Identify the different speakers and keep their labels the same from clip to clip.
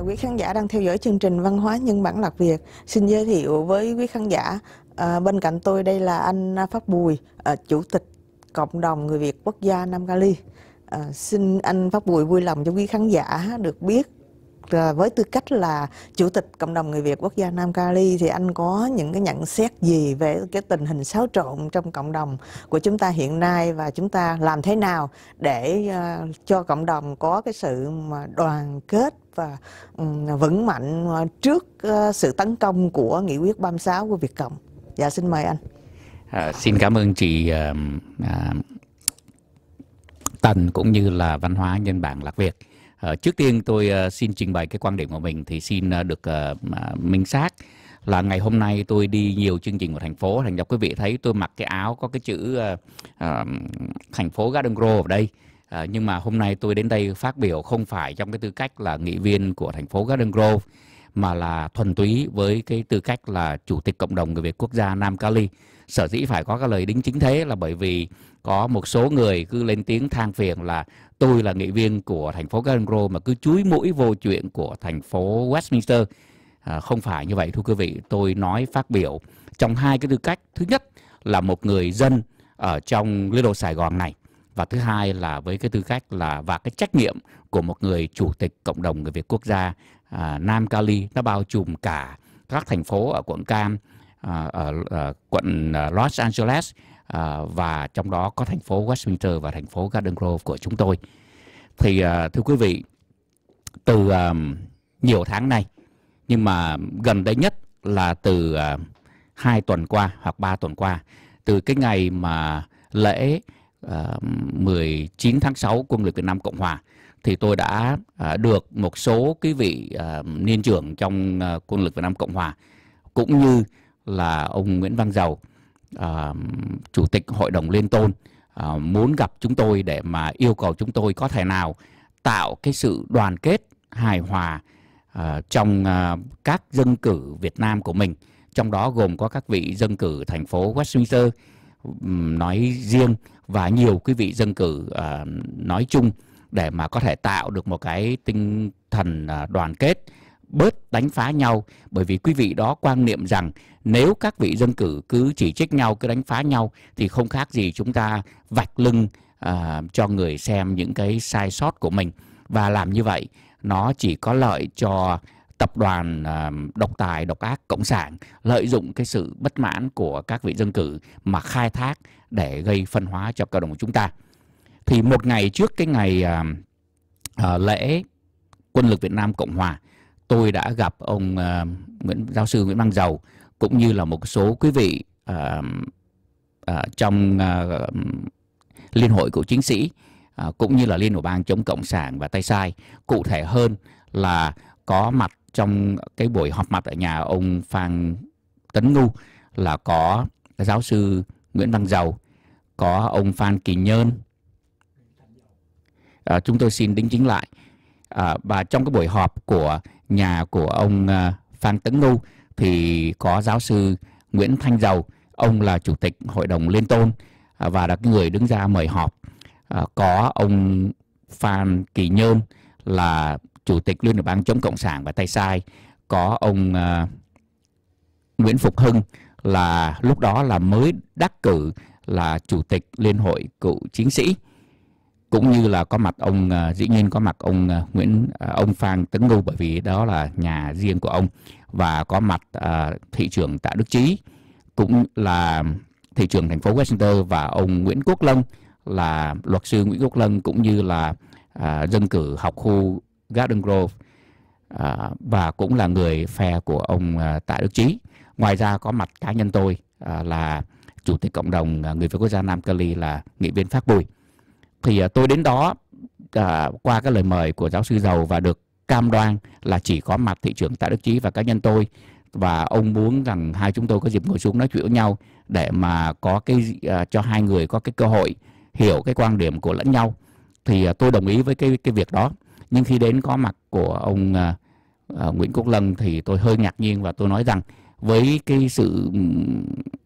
Speaker 1: quý khán giả đang theo dõi chương trình Văn hóa Nhân bản Lạc Việt. Xin giới thiệu với quý khán giả, à, bên cạnh tôi đây là anh Pháp Bùi, à, Chủ tịch Cộng đồng Người Việt Quốc gia Nam Cali. À, xin anh Pháp Bùi vui lòng cho quý khán giả được biết Ờ, với tư cách là chủ tịch cộng đồng người Việt quốc gia Nam Cali thì anh có những cái nhận xét gì về cái tình hình xáo trộn trong cộng đồng của chúng ta hiện nay và chúng ta làm thế nào để ờ, cho cộng đồng có cái sự mà đoàn kết và ừ, vững mạnh ờ, trước sự tấn công của nghị quyết 36 của Việt Cộng. Dạ xin mời anh.
Speaker 2: À, xin cảm ơn chị à, à, Tần cũng như là văn hóa nhân bản Lạc Việt. À, trước tiên tôi uh, xin trình bày cái quan điểm của mình thì xin uh, được uh, minh xác là ngày hôm nay tôi đi nhiều chương trình của thành phố thành ra quý vị thấy tôi mặc cái áo có cái chữ uh, uh, thành phố Garden Grove ở đây À, nhưng mà hôm nay tôi đến đây phát biểu không phải trong cái tư cách là nghị viên của thành phố Garden Grove mà là thuần túy với cái tư cách là chủ tịch cộng đồng người Việt quốc gia Nam Cali. Sở dĩ phải có cái lời đính chính thế là bởi vì có một số người cứ lên tiếng than phiền là tôi là nghị viên của thành phố Glasgow Grove mà cứ chúi mũi vô chuyện của thành phố Westminster. À, không phải như vậy thưa quý vị, tôi nói phát biểu trong hai cái tư cách. Thứ nhất là một người dân ở trong Little Sài Gòn này và thứ hai là với cái tư cách là và cái trách nhiệm của một người chủ tịch cộng đồng người Việt quốc gia à, Nam Cali nó bao trùm cả các thành phố ở quận Cam, à, ở, ở quận à, Los Angeles Ờ, và trong đó có thành phố Westminster và thành phố Garden Grove của chúng tôi. Thì ờ, thưa quý vị, từ nhiều tháng nay, nhưng mà gần đây nhất là từ ờ, hai tuần qua hoặc ba tuần qua, từ cái ngày mà lễ 19 tháng 6 Quân lực Việt Nam Cộng Hòa, thì tôi đã được một số quý vị niên trưởng trong quân lực Việt Nam Cộng Hòa cũng như là ông Nguyễn Văn Dầu uh, chủ tịch hội đồng liên tôn uh, muốn gặp chúng tôi để mà yêu cầu chúng tôi có thể nào tạo cái sự đoàn kết hài hòa uh, trong uh, các dân cử Việt Nam của mình trong đó gồm có các vị dân cử thành phố Westminster nói riêng và nhiều quý vị dân cử uh, nói chung để mà có thể tạo được một cái tinh thần đoàn kết bớt đánh phá nhau bởi vì quý vị đó quan niệm rằng nếu các vị dân cử cứ chỉ trích nhau cứ đánh phá nhau thì không khác gì chúng ta vạch lưng à, cho người xem những cái sai sót của mình và làm như vậy nó chỉ có lợi cho tập đoàn à, độc tài độc ác cộng sản lợi dụng cái sự bất mãn của các vị dân cử mà khai thác để gây phân hóa cho cộng đồng chúng ta thì một ngày trước cái ngày à, à, lễ quân lực Việt Nam Cộng Hòa tôi đã gặp ông uh, Nguyễn giáo sư Nguyễn Văn Dầu cũng như là một số quý vị uh, uh, trong uh, liên hội của chiến sĩ uh, cũng như là liên hội bang chống cộng sản và tay sai cụ thể hơn là có mặt trong cái buổi họp mặt ở nhà ông Phan Tấn Ngu là có giáo sư Nguyễn Văn Dầu có ông Phan Kỳ Nhơn à, chúng tôi xin đính chính lại à, và trong cái buổi họp của nhà của ông à, Phan Tấn Ngu thì có giáo sư Nguyễn Thanh Dầu, ông là chủ tịch hội đồng Liên Tôn à, và là người đứng ra mời họp. À, có ông Phan Kỳ Nhơn là chủ tịch Liên đoàn bang chống cộng sản và tay sai, có ông Nguyễn Phục Hưng là lúc đó là mới đắc cử là chủ tịch Liên hội cựu chiến sĩ cũng như là có mặt ông à, dĩ nhiên có mặt ông à, Nguyễn à, ông Phan Tấn Ngưu bởi vì đó là nhà riêng của ông và có mặt thị trưởng Tạ Đức Chí cũng là thị trưởng thành phố Westminster và ông Nguyễn Quốc Lân là luật sư Nguyễn Quốc Lân cũng như là dân cử học khu Garden Grove và cũng là người phe của ông Tạ Đức Chí. Ngoài ra có mặt cá nhân tôi là chủ tịch cộng đồng người Việt quốc gia Nam Cali là nghị viên Pháp Bùi thì à, tôi đến đó à, qua cái lời mời của giáo sư giàu và được cam đoan là chỉ có mặt thị trưởng Tạ Đức Chí và cá nhân tôi và ông muốn rằng hai chúng tôi có dịp ngồi xuống nói chuyện với nhau để mà có cái à, cho hai người có cái cơ hội hiểu cái quan điểm của lẫn nhau thì à, tôi đồng ý với cái cái việc đó nhưng khi đến có mặt của ông à, à, Nguyễn Quốc Lân thì tôi hơi ngạc nhiên và tôi nói rằng với cái sự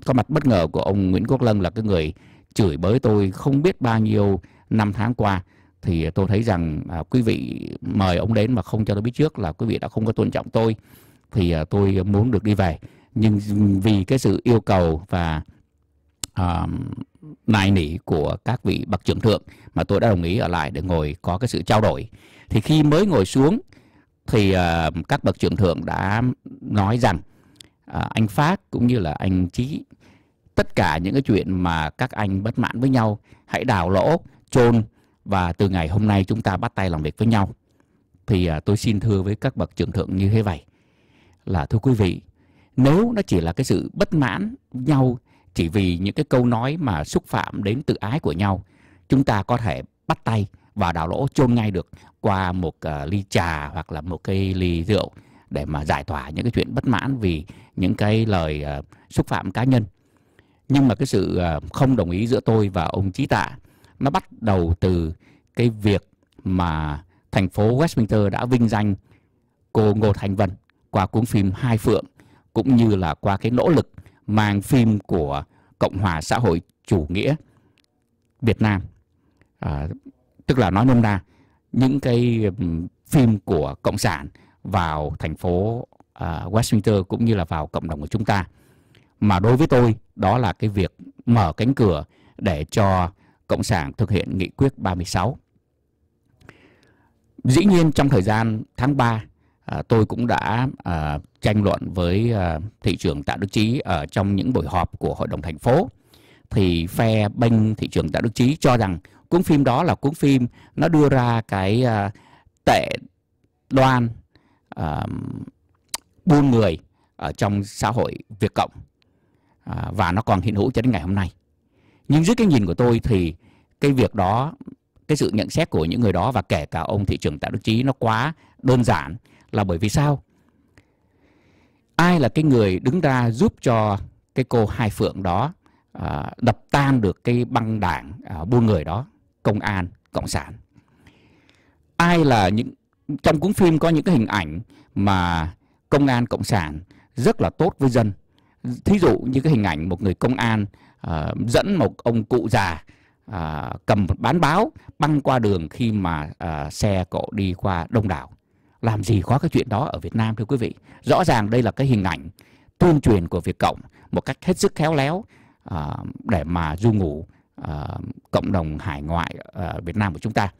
Speaker 2: có mặt bất ngờ của ông Nguyễn Quốc Lân là cái người chửi bới tôi không biết bao nhiêu năm tháng qua thì tôi thấy rằng à, quý vị mời ông đến mà không cho tôi biết trước là quý vị đã không có tôn trọng tôi thì à, tôi muốn được đi về nhưng vì cái sự yêu cầu và à, nài nỉ của các vị bậc trưởng thượng mà tôi đã đồng ý ở lại để ngồi có cái sự trao đổi thì khi mới ngồi xuống thì à, các bậc trưởng thượng đã nói rằng à, anh Phát cũng như là anh Chí tất cả những cái chuyện mà các anh bất mãn với nhau hãy đào lỗ John và từ ngày hôm nay chúng ta bắt tay làm việc với nhau. Thì à, tôi xin thưa với các bậc trưởng thượng như thế vậy là thưa quý vị, nếu nó chỉ là cái sự bất mãn nhau chỉ vì những cái câu nói mà xúc phạm đến tự ái của nhau, chúng ta có thể bắt tay và đào lỗ chôn ngay được qua một uh, ly trà hoặc là một cái ly rượu để mà giải tỏa những cái chuyện bất mãn vì những cái lời uh, xúc phạm cá nhân. Nhưng mà cái sự uh, không đồng ý giữa tôi và ông trí Tạ nó bắt đầu từ cái việc mà thành phố Westminster đã vinh danh cô Ngô Thanh Vân qua cuốn phim Hai Phượng cũng như là qua cái nỗ lực mang phim của Cộng hòa xã hội chủ nghĩa Việt Nam à, tức là nói nôm na những cái phim của cộng sản vào thành phố uh, Westminster cũng như là vào cộng đồng của chúng ta mà đối với tôi đó là cái việc mở cánh cửa để cho Cộng sản thực hiện nghị quyết 36. Dĩ nhiên trong thời gian tháng 3 à, tôi cũng đã à, tranh luận với à, thị trường Tạ Đức Chí ở trong những buổi họp của hội đồng thành phố thì phe bên thị trường Tạ Đức Chí cho rằng cuốn phim đó là cuốn phim nó đưa ra cái tệ đoan buôn người ở trong xã hội Việt cộng và nó còn hiện hữu cho đến ngày hôm nay nhưng dưới cái nhìn của tôi thì cái việc đó cái sự nhận xét của những người đó và kể cả ông thị trưởng tạ đức trí nó quá đơn giản là bởi vì sao ai là cái người đứng ra giúp cho cái cô hai phượng đó à, đập tan được cái băng đảng à, buôn người đó công an cộng sản ai là những trong cuốn phim có những cái hình ảnh mà công an cộng sản rất là tốt với dân thí dụ như cái hình ảnh một người công an Ờ, dẫn một ông cụ già à, cầm bán báo băng qua đường khi mà à, xe cộ đi qua đông đảo làm gì có cái chuyện đó ở Việt Nam thưa quý vị rõ ràng đây là cái hình ảnh tuyên truyền của Việt Cộng một cách hết sức khéo léo à, để mà du ngủ à, cộng đồng hải ngoại à, Việt Nam của chúng ta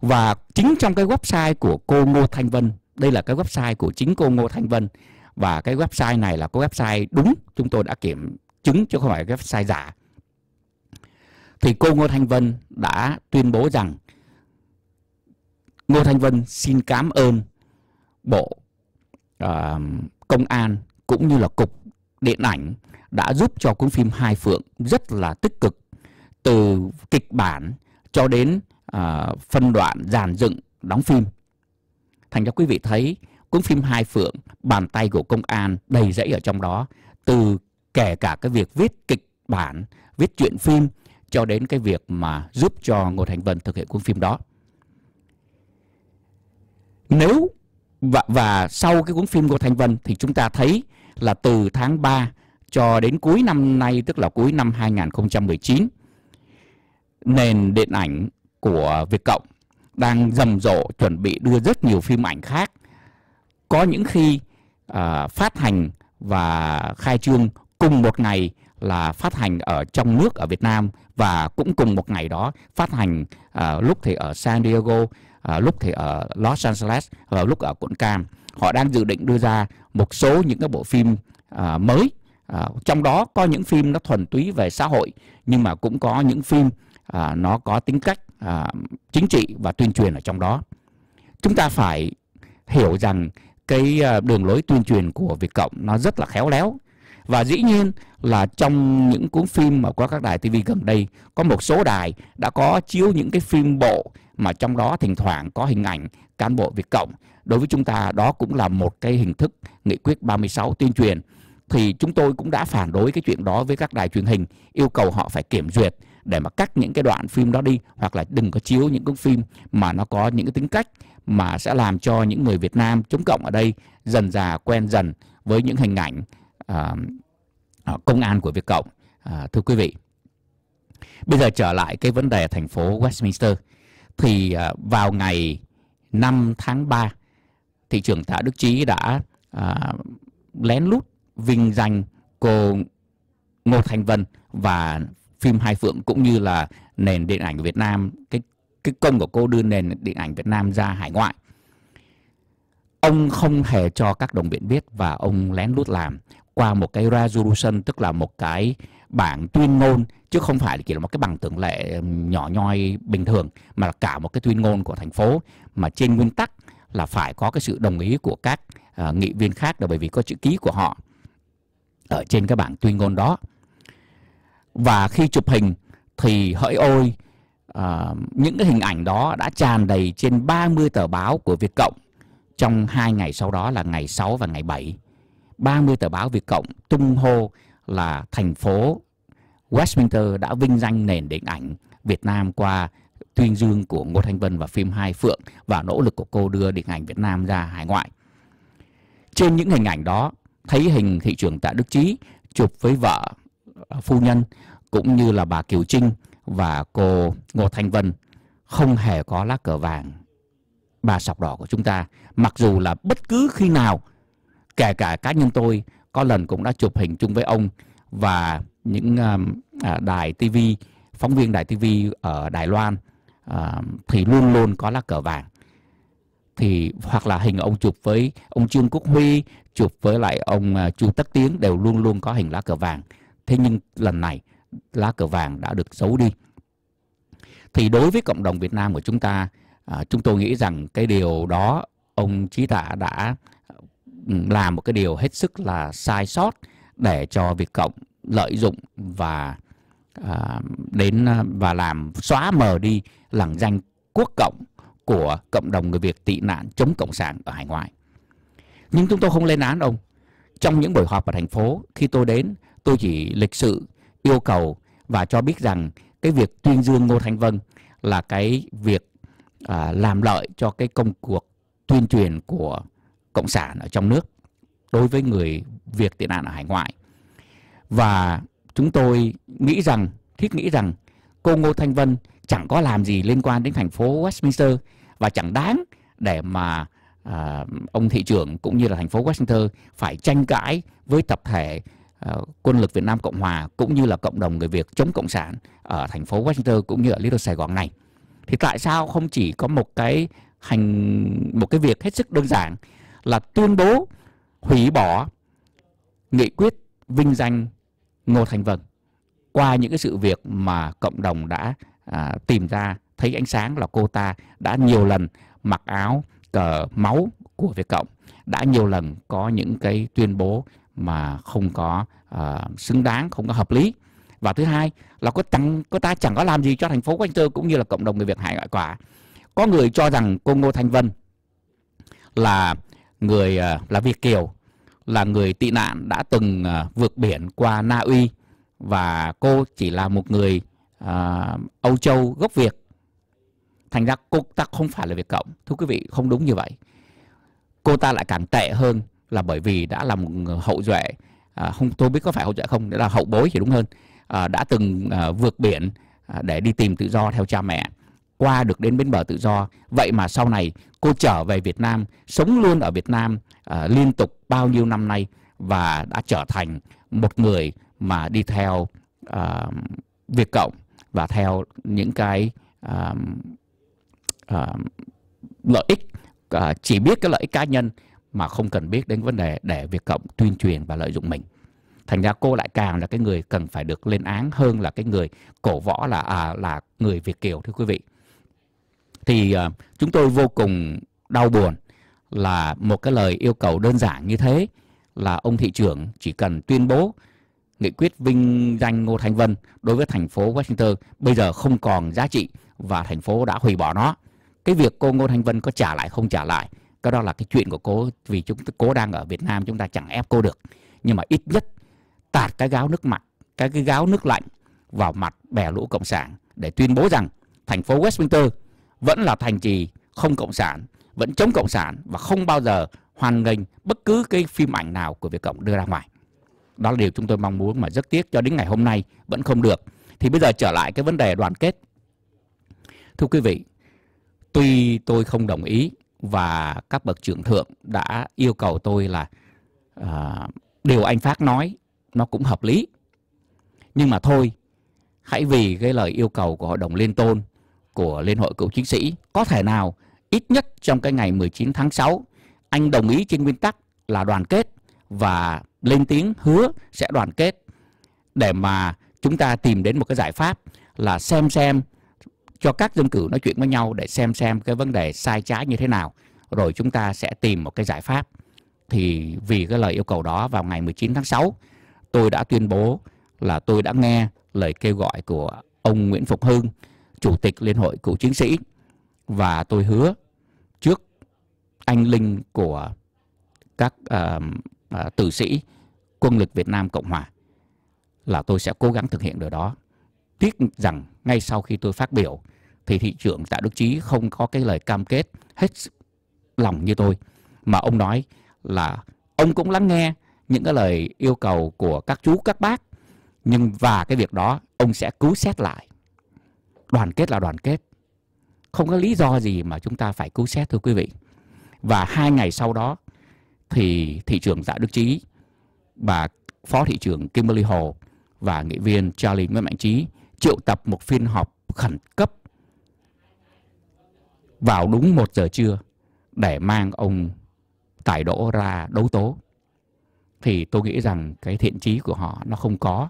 Speaker 2: và chính trong cái website của cô Ngô Thanh Vân đây là cái website của chính cô Ngô Thanh Vân và cái website này là cái website đúng chúng tôi đã kiểm chứng chứ không phải website giả thì cô Ngô Thanh Vân đã tuyên bố rằng Ngô Thanh Vân xin cảm ơn Bộ uh, Công an cũng như là Cục Điện ảnh đã giúp cho cuốn phim Hai Phượng rất là tích cực từ kịch bản cho đến uh, phân đoạn dàn dựng đóng phim. Thành ra quý vị thấy cuốn phim Hai Phượng bàn tay của công an đầy rẫy ở trong đó từ kể cả cái việc viết kịch bản viết chuyện phim cho đến cái việc mà giúp cho Ngô Thành Vân thực hiện cuốn phim đó nếu và, và sau cái cuốn phim Ngô Thành Vân thì chúng ta thấy là từ tháng 3 cho đến cuối năm nay tức là cuối năm 2019 nền điện ảnh của Việt Cộng đang rầm rộ chuẩn bị đưa rất nhiều phim ảnh khác có những khi uh, phát hành và khai trương cùng một ngày là phát hành ở trong nước ở Việt Nam và cũng cùng một ngày đó phát hành uh, lúc thì ở San Diego, uh, lúc thì ở Los Angeles và lúc ở Quận Cam. Họ đang dự định đưa ra một số những cái bộ phim uh, mới uh, trong đó có những phim nó thuần túy về xã hội nhưng mà cũng có những phim uh, nó có tính cách uh, chính trị và tuyên truyền ở trong đó. Chúng ta phải hiểu rằng cái đường lối tuyên truyền của Việt Cộng nó rất là khéo léo và dĩ nhiên là trong những cuốn phim mà qua các đài tivi gần đây có một số đài đã có chiếu những cái phim bộ mà trong đó thỉnh thoảng có hình ảnh cán bộ Việt Cộng. Đối với chúng ta đó cũng là một cái hình thức nghị quyết 36 tuyên truyền. Thì chúng tôi cũng đã phản đối cái chuyện đó với các đài truyền hình, yêu cầu họ phải kiểm duyệt để mà cắt những cái đoạn phim đó đi hoặc là đừng có chiếu những cuốn phim mà nó có những cái tính cách mà sẽ làm cho những người Việt Nam chống cộng ở đây dần già quen dần với những hình ảnh à, công an của Việt Cộng. À, thưa quý vị, bây giờ trở lại cái vấn đề thành phố Westminster thì à, vào ngày 5 tháng 3 thị trưởng tạ Đức trí đã à, lén lút vinh danh cô Ngô Thanh Vân và phim Hai Phượng cũng như là nền điện ảnh Việt Nam cái cái công của cô đưa nền điện ảnh Việt Nam ra hải ngoại ông không hề cho các đồng biện biết và ông lén lút làm qua một cái resolution tức là một cái bản tuyên ngôn chứ không phải chỉ là một cái bằng tưởng lệ nhỏ nhoi bình thường mà là cả một cái tuyên ngôn của thành phố mà trên nguyên tắc là phải có cái sự đồng ý của các uh, nghị viên khác là bởi vì có chữ ký của họ ở trên cái bảng tuyên ngôn đó và khi chụp hình thì hỡi ôi uh, những cái hình ảnh đó đã tràn đầy trên 30 tờ báo của Việt Cộng trong hai ngày sau đó là ngày 6 và ngày 7 30 tờ báo Việt Cộng tung hô là thành phố Westminster đã vinh danh nền điện ảnh Việt Nam qua tuyên dương của Ngô Thanh Vân và phim Hai Phượng và nỗ lực của cô đưa điện ảnh Việt Nam ra hải ngoại. Trên những hình ảnh đó, thấy hình thị trường tại Đức Chí chụp với vợ ờ, phu nhân cũng như là bà Kiều Trinh và cô Ngô Thanh Vân không hề có lá cờ vàng bà sọc đỏ của chúng ta mặc dù là bất cứ khi nào kể cả cá nhân tôi có lần cũng đã chụp hình chung với ông và những uh, đài TV phóng viên đài TV ở Đài Loan uh, thì luôn luôn có lá cờ vàng thì hoặc là hình ông chụp với ông Trương Quốc Huy chụp với lại ông uh, Chu Tất Tiến đều luôn luôn có hình lá cờ vàng thế nhưng lần này lá cờ vàng đã được giấu đi thì đối với cộng đồng Việt Nam của chúng ta uh, chúng tôi nghĩ rằng cái điều đó ông Chí Tạ đã làm một cái điều hết sức là sai sót để cho Việt Cộng lợi dụng và à, đến à, và làm xóa mờ đi lẳng danh quốc cộng của cộng đồng người Việt tị nạn chống cộng sản ở hải ngoại. Nhưng chúng tôi không lên án ông. Trong những buổi họp ở thành phố khi tôi đến, tôi chỉ lịch sự yêu cầu và cho biết rằng cái việc tuyên dương Ngô Thanh Vân là cái việc à, làm lợi cho cái công cuộc tuyên truyền của cộng sản ở trong nước đối với người Việt tị nạn ở hải ngoại. Và chúng tôi nghĩ rằng, thiết nghĩ rằng cô Ngô Thanh Vân chẳng có làm gì liên quan đến thành phố Westminster và chẳng đáng để mà à, ông thị trưởng cũng như là thành phố Washington phải tranh cãi với tập thể à, quân lực Việt Nam Cộng Hòa cũng như là cộng đồng người Việt chống Cộng sản ở thành phố Washington cũng như ở Little Sài Gòn này. Thì tại sao không chỉ có một cái hành một cái việc hết sức đơn giản là tuyên bố hủy bỏ nghị quyết vinh danh Ngô Thành Vân qua những cái sự việc mà cộng đồng đã à, tìm ra thấy ánh sáng là cô ta đã nhiều lần mặc áo cờ máu của Việt Cộng đã nhiều lần có những cái tuyên bố mà không có à, xứng đáng không có hợp lý và thứ hai là có tăng cô ta chẳng có làm gì cho thành phố Quanh Tơ cũng như là cộng đồng người Việt Hải ngoại quả có người cho rằng cô Ngô Thanh Vân là người à, là Việt Kiều là người tị nạn đã từng à, vượt biển qua Na Uy và cô chỉ là một người à, Âu Châu gốc Việt. Thành ra cô ta không phải là Việt Cộng. Thưa quý vị, không đúng như vậy. Cô ta lại càng tệ hơn là bởi vì đã là một hậu duệ, à, không tôi biết có phải hậu duệ không, đó là hậu bối thì đúng hơn, à, đã từng à, vượt biển à, để đi tìm tự do theo cha mẹ qua được đến bến bờ tự do vậy mà sau này cô trở về Việt Nam sống luôn ở Việt Nam à, liên tục bao nhiêu năm nay và đã trở thành một người mà đi theo à, Việt Cộng và theo những cái à, à, lợi ích à, chỉ biết cái lợi ích cá nhân mà không cần biết đến vấn đề để Việt Cộng tuyên truyền và lợi dụng mình thành ra cô lại càng là cái người cần phải được lên án hơn là cái người cổ võ là à, là người Việt kiều thưa quý vị thì uh, chúng tôi vô cùng đau buồn là một cái lời yêu cầu đơn giản như thế là ông thị trưởng chỉ cần tuyên bố nghị quyết vinh danh Ngô Thanh Vân đối với thành phố Washington bây giờ không còn giá trị và thành phố đã hủy bỏ nó. Cái việc cô Ngô Thanh Vân có trả lại không trả lại, cái đó là cái chuyện của cô vì chúng cô đang ở Việt Nam chúng ta chẳng ép cô được. Nhưng mà ít nhất tạt cái gáo nước mặt, cái cái gáo nước lạnh vào mặt bè lũ cộng sản để tuyên bố rằng thành phố Westminster vẫn là thành trì không cộng sản, vẫn chống cộng sản và không bao giờ hoàn nghênh bất cứ cái phim ảnh nào của Việt Cộng đưa ra ngoài. Đó là điều chúng tôi mong muốn mà rất tiếc cho đến ngày hôm nay vẫn không được. Thì bây giờ trở lại cái vấn đề đoàn kết. Thưa quý vị, tuy tôi không đồng ý và các bậc trưởng thượng đã yêu cầu tôi là à, điều anh Phát nói nó cũng hợp lý. Nhưng mà thôi, hãy vì cái lời yêu cầu của Hội đồng Liên Tôn của Liên hội Cựu Chiến sĩ có thể nào ít nhất trong cái ngày 19 tháng 6 anh đồng ý trên nguyên tắc là đoàn kết và lên tiếng hứa sẽ đoàn kết để mà chúng ta tìm đến một cái giải pháp là xem xem cho các dân cử nói chuyện với nhau để xem xem cái vấn đề sai trái như thế nào rồi chúng ta sẽ tìm một cái giải pháp. Thì vì cái lời yêu cầu đó vào ngày 19 tháng 6 tôi đã tuyên bố là tôi đã nghe lời kêu gọi của ông Nguyễn Phục Hưng chủ tịch Liên hội cựu chiến sĩ và tôi hứa trước anh linh của các uh, uh, tử sĩ quân lực Việt Nam Cộng Hòa là tôi sẽ cố gắng thực hiện điều đó. Tiếc rằng ngay sau khi tôi phát biểu thì thị trưởng Tạ Đức Chí không có cái lời cam kết hết lòng như tôi mà ông nói là ông cũng lắng nghe những cái lời yêu cầu của các chú các bác nhưng và cái việc đó ông sẽ cứu xét lại đoàn kết là đoàn kết không có lý do gì mà chúng ta phải cứu xét thưa quý vị và hai ngày sau đó thì thị trưởng Dạ Đức Trí bà phó thị trưởng Kimberly Hồ và nghị viên Charlie Nguyễn Mạnh Trí triệu tập một phiên họp khẩn cấp vào đúng một giờ trưa để mang ông Tài Đỗ ra đấu tố. Thì tôi nghĩ rằng cái thiện trí của họ nó không có.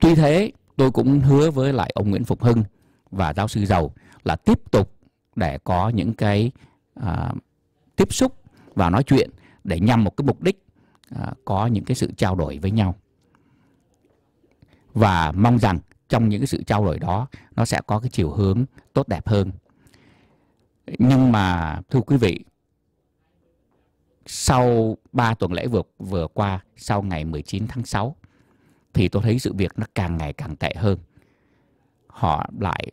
Speaker 2: Tuy thế tôi cũng hứa với lại ông Nguyễn Phục Hưng và giáo sư Giàu là tiếp tục để có những cái à, tiếp xúc và nói chuyện để nhằm một cái mục đích à, có những cái sự trao đổi với nhau và mong rằng trong những cái sự trao đổi đó nó sẽ có cái chiều hướng tốt đẹp hơn nhưng mà thưa quý vị sau 3 tuần lễ vừa vừa qua sau ngày 19 tháng 6 thì tôi thấy sự việc nó càng ngày càng tệ hơn họ lại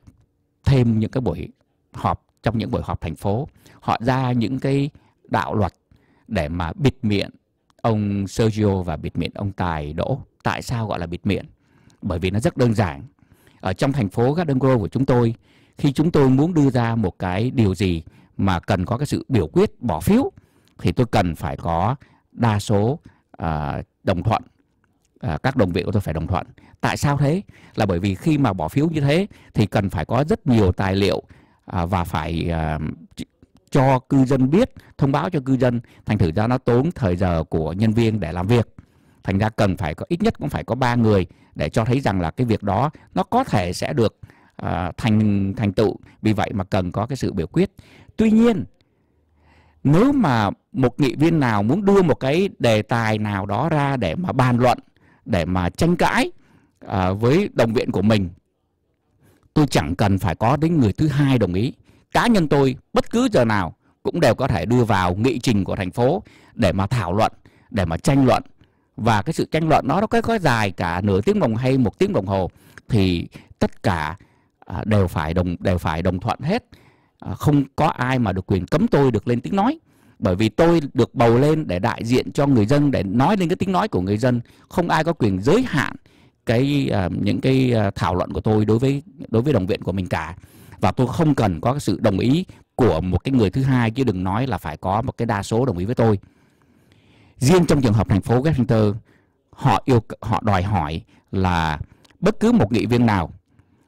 Speaker 2: thêm những cái buổi họp trong những buổi họp thành phố họ ra những cái đạo luật để mà bịt miệng ông Sergio và bịt miệng ông Tài Đỗ tại sao gọi là bịt miệng bởi vì nó rất đơn giản ở trong thành phố Garden Grove của chúng tôi khi chúng tôi muốn đưa ra một cái điều gì mà cần có cái sự biểu quyết bỏ phiếu thì tôi cần phải có đa số uh, đồng thuận à, các đồng vị của tôi phải đồng thuận tại sao thế là bởi vì khi mà bỏ phiếu như thế thì cần phải có rất nhiều tài liệu à, và phải à, cho cư dân biết thông báo cho cư dân thành thử ra nó tốn thời giờ của nhân viên để làm việc thành ra cần phải có ít nhất cũng phải có ba người để cho thấy rằng là cái việc đó nó có thể sẽ được à, thành thành tựu vì vậy mà cần có cái sự biểu quyết tuy nhiên nếu mà một nghị viên nào muốn đưa một cái đề tài nào đó ra để mà bàn luận để mà tranh cãi à, với đồng viện của mình tôi chẳng cần phải có đến người thứ hai đồng ý cá nhân tôi bất cứ giờ nào cũng đều có thể đưa vào nghị trình của thành phố để mà thảo luận để mà tranh luận và cái sự tranh luận đó nó có, có dài cả nửa tiếng đồng hay một tiếng đồng hồ thì tất cả à, đều phải đồng đều phải đồng thuận hết à, không có ai mà được quyền cấm tôi được lên tiếng nói bởi vì tôi được bầu lên để đại diện cho người dân để nói lên cái tiếng nói của người dân không ai có quyền giới hạn cái uh, những cái uh, thảo luận của tôi đối với đối với đồng viện của mình cả và tôi không cần có sự đồng ý của một cái người thứ hai chứ đừng nói là phải có một cái đa số đồng ý với tôi riêng trong trường hợp thành phố Westminster họ yêu họ đòi hỏi là bất cứ một nghị viên nào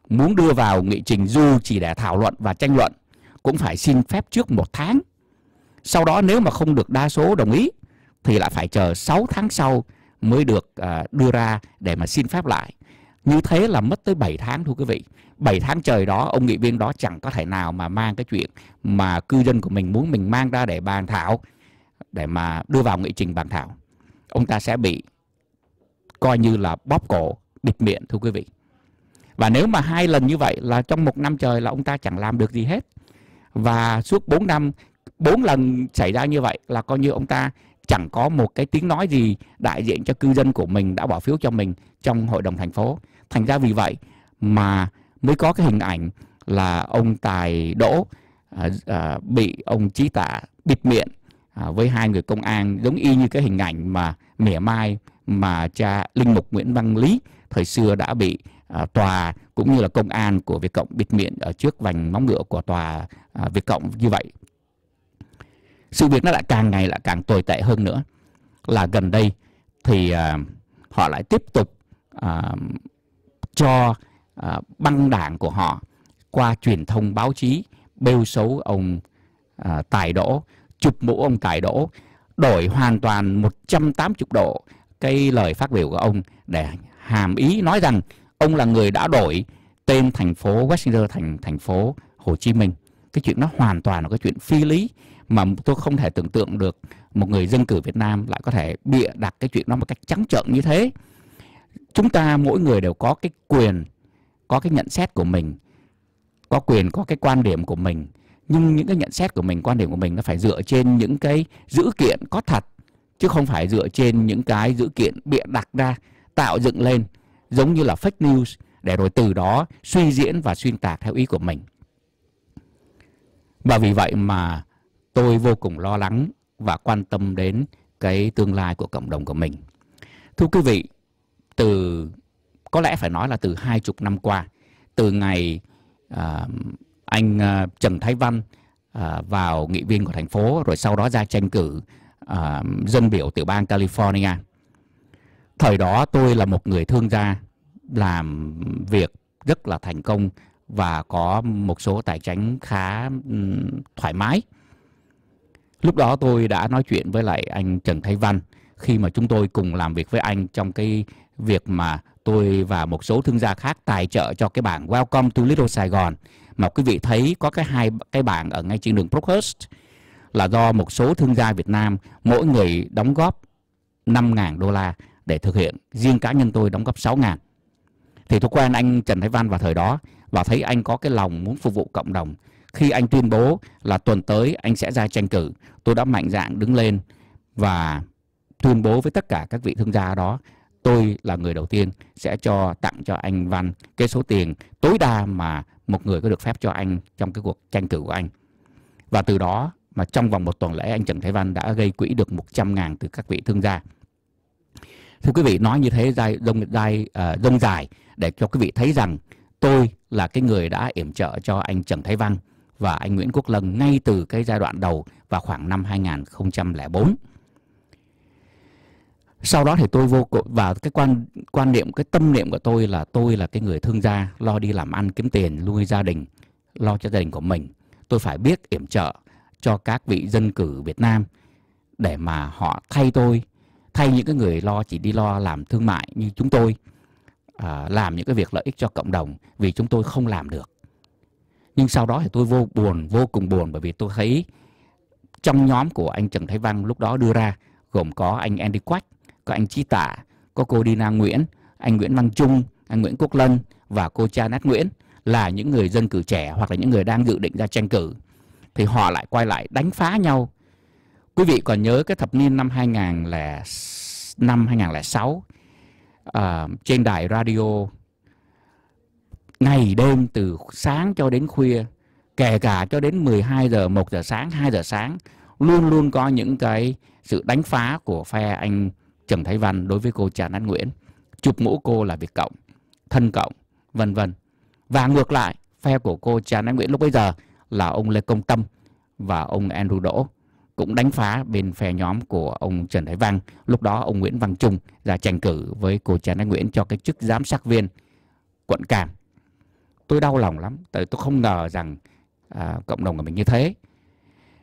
Speaker 2: muốn đưa vào nghị trình dù chỉ để thảo luận và tranh luận cũng phải xin phép trước một tháng sau đó nếu mà không được đa số đồng ý thì lại phải chờ 6 tháng sau mới được uh, đưa ra để mà xin phép lại. Như thế là mất tới 7 tháng thưa quý vị. 7 tháng trời đó ông nghị viên đó chẳng có thể nào mà mang cái chuyện mà cư dân của mình muốn mình mang ra để bàn thảo để mà đưa vào nghị trình bàn thảo. Ông ta sẽ bị coi như là bóp cổ, bịt miệng thưa quý vị. Và nếu mà hai lần như vậy là trong một năm trời là ông ta chẳng làm được gì hết. Và suốt 4 năm bốn lần xảy ra như vậy là coi như ông ta chẳng có một cái tiếng nói gì đại diện cho cư dân của mình đã bỏ phiếu cho mình trong hội đồng thành phố thành ra vì vậy mà mới có cái hình ảnh là ông tài đỗ à, à, bị ông trí tạ bịt miệng à, với hai người công an giống y như cái hình ảnh mà mỉa mai mà cha linh mục nguyễn văn lý thời xưa đã bị à, tòa cũng như là công an của việt cộng bịt miệng ở trước vành móng ngựa của tòa à, việt cộng như vậy sự việc nó lại càng ngày lại càng tồi tệ hơn nữa là gần đây thì à, họ lại tiếp tục à, cho à, băng đảng của họ qua truyền thông báo chí bêu xấu ông à, Tài Đỗ, chụp mũ ông Tài Đỗ, đổi hoàn toàn 180 độ cái lời phát biểu của ông để hàm ý nói rằng ông là người đã đổi tên thành phố Washington thành thành phố Hồ Chí Minh. Cái chuyện nó hoàn toàn là cái chuyện phi lý mà tôi không thể tưởng tượng được một người dân cử Việt Nam lại có thể bịa đặt cái chuyện đó một cách trắng trợn như thế. Chúng ta mỗi người đều có cái quyền, có cái nhận xét của mình, có quyền có cái quan điểm của mình. Nhưng những cái nhận xét của mình, quan điểm của mình nó phải dựa trên những cái dữ kiện có thật chứ không phải dựa trên những cái dữ kiện bịa đặt ra, tạo dựng lên giống như là fake news để rồi từ đó suy diễn và xuyên tạc theo ý của mình. Và vì vậy mà tôi vô cùng lo lắng và quan tâm đến cái tương lai của cộng đồng của mình. Thưa quý vị, từ có lẽ phải nói là từ hai chục năm qua, từ ngày à, anh à, Trần Thái Văn à, vào nghị viên của thành phố rồi sau đó ra tranh cử à, dân biểu tiểu bang California. Thời đó tôi là một người thương gia làm việc rất là thành công và có một số tài chính khá thoải mái Lúc đó tôi đã nói chuyện với lại anh Trần Thái Văn khi mà chúng tôi cùng làm việc với anh trong cái việc mà tôi và một số thương gia khác tài trợ cho cái bảng Welcome to Little Sài Gòn mà quý vị thấy có cái hai cái bảng ở ngay trên đường Brookhurst là do một số thương gia Việt Nam mỗi người đóng góp 5.000 đô la để thực hiện riêng cá nhân tôi đóng góp 6.000 thì tôi quen anh Trần Thái Văn vào thời đó và thấy anh có cái lòng muốn phục vụ cộng đồng khi anh tuyên bố là tuần tới anh sẽ ra tranh cử tôi đã mạnh dạng đứng lên và tuyên bố với tất cả các vị thương gia đó tôi là người đầu tiên sẽ cho tặng cho anh Văn cái số tiền tối đa mà một người có được phép cho anh trong cái cuộc tranh cử của anh. Và từ đó mà trong vòng một tuần lễ anh Trần Thái Văn đã gây quỹ được 100 ngàn từ các vị thương gia. Thưa quý vị, nói như thế dài, dông dài, uh, ờ, dông dài để cho quý vị thấy rằng tôi là cái người đã yểm trợ cho anh Trần Thái Văn và anh Nguyễn Quốc Lân ngay từ cái giai đoạn đầu vào khoảng năm 2004. Sau đó thì tôi vô và cái quan quan niệm cái tâm niệm của tôi là tôi là cái người thương gia lo đi làm ăn kiếm tiền nuôi gia đình lo cho gia đình của mình. Tôi phải biết yểm trợ cho các vị dân cử Việt Nam để mà họ thay tôi thay những cái người lo chỉ đi lo làm thương mại như chúng tôi à, làm những cái việc lợi ích cho cộng đồng vì chúng tôi không làm được nhưng sau đó thì tôi vô buồn vô cùng buồn bởi vì tôi thấy trong nhóm của anh Trần Thái Văn lúc đó đưa ra gồm có anh Andy Quách có anh Chí tạ có cô Dina Nguyễn anh Nguyễn Văn Trung anh Nguyễn Quốc Lân và cô cha Nát Nguyễn là những người dân cử trẻ hoặc là những người đang dự định ra tranh cử thì họ lại quay lại đánh phá nhau quý vị còn nhớ cái thập niên năm 2000 là năm 2006 uh, à, trên đài radio ngày đêm từ sáng cho đến khuya kể cả cho đến 12 giờ 1 giờ sáng 2 giờ sáng luôn luôn có những cái sự đánh phá của phe anh Trần Thái Văn đối với cô Trà Nát Nguyễn chụp mũ cô là việc cộng thân cộng vân vân và ngược lại phe của cô Trà Nát Nguyễn lúc bây giờ là ông Lê Công Tâm và ông Andrew Đỗ cũng đánh phá bên phe nhóm của ông Trần Thái Văn. Lúc đó ông Nguyễn Văn Trung ra tranh cử với cô Trần Anh Nguyễn cho cái chức giám sát viên quận cảng tôi đau lòng lắm tại tôi không ngờ rằng à, cộng đồng của mình như thế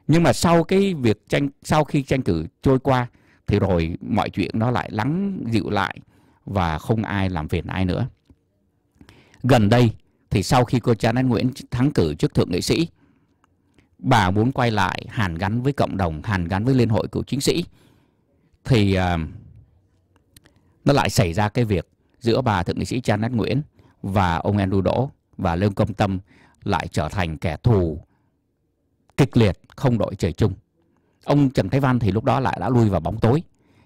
Speaker 2: nhưng mà sau cái việc tranh sau khi tranh cử trôi qua thì rồi mọi chuyện nó lại lắng dịu lại và không ai làm phiền ai nữa gần đây thì sau khi cô Anh Nguyễn thắng cử trước thượng nghị sĩ bà muốn quay lại hàn gắn với cộng đồng hàn gắn với liên hội cựu Chiến sĩ thì à, nó lại xảy ra cái việc giữa bà thượng nghị sĩ Anh Nguyễn và ông Andrew Đỗ và Lương Công Tâm lại trở thành kẻ thù kịch liệt không đội trời chung. Ông Trần Thái Văn thì lúc đó lại đã lui vào bóng tối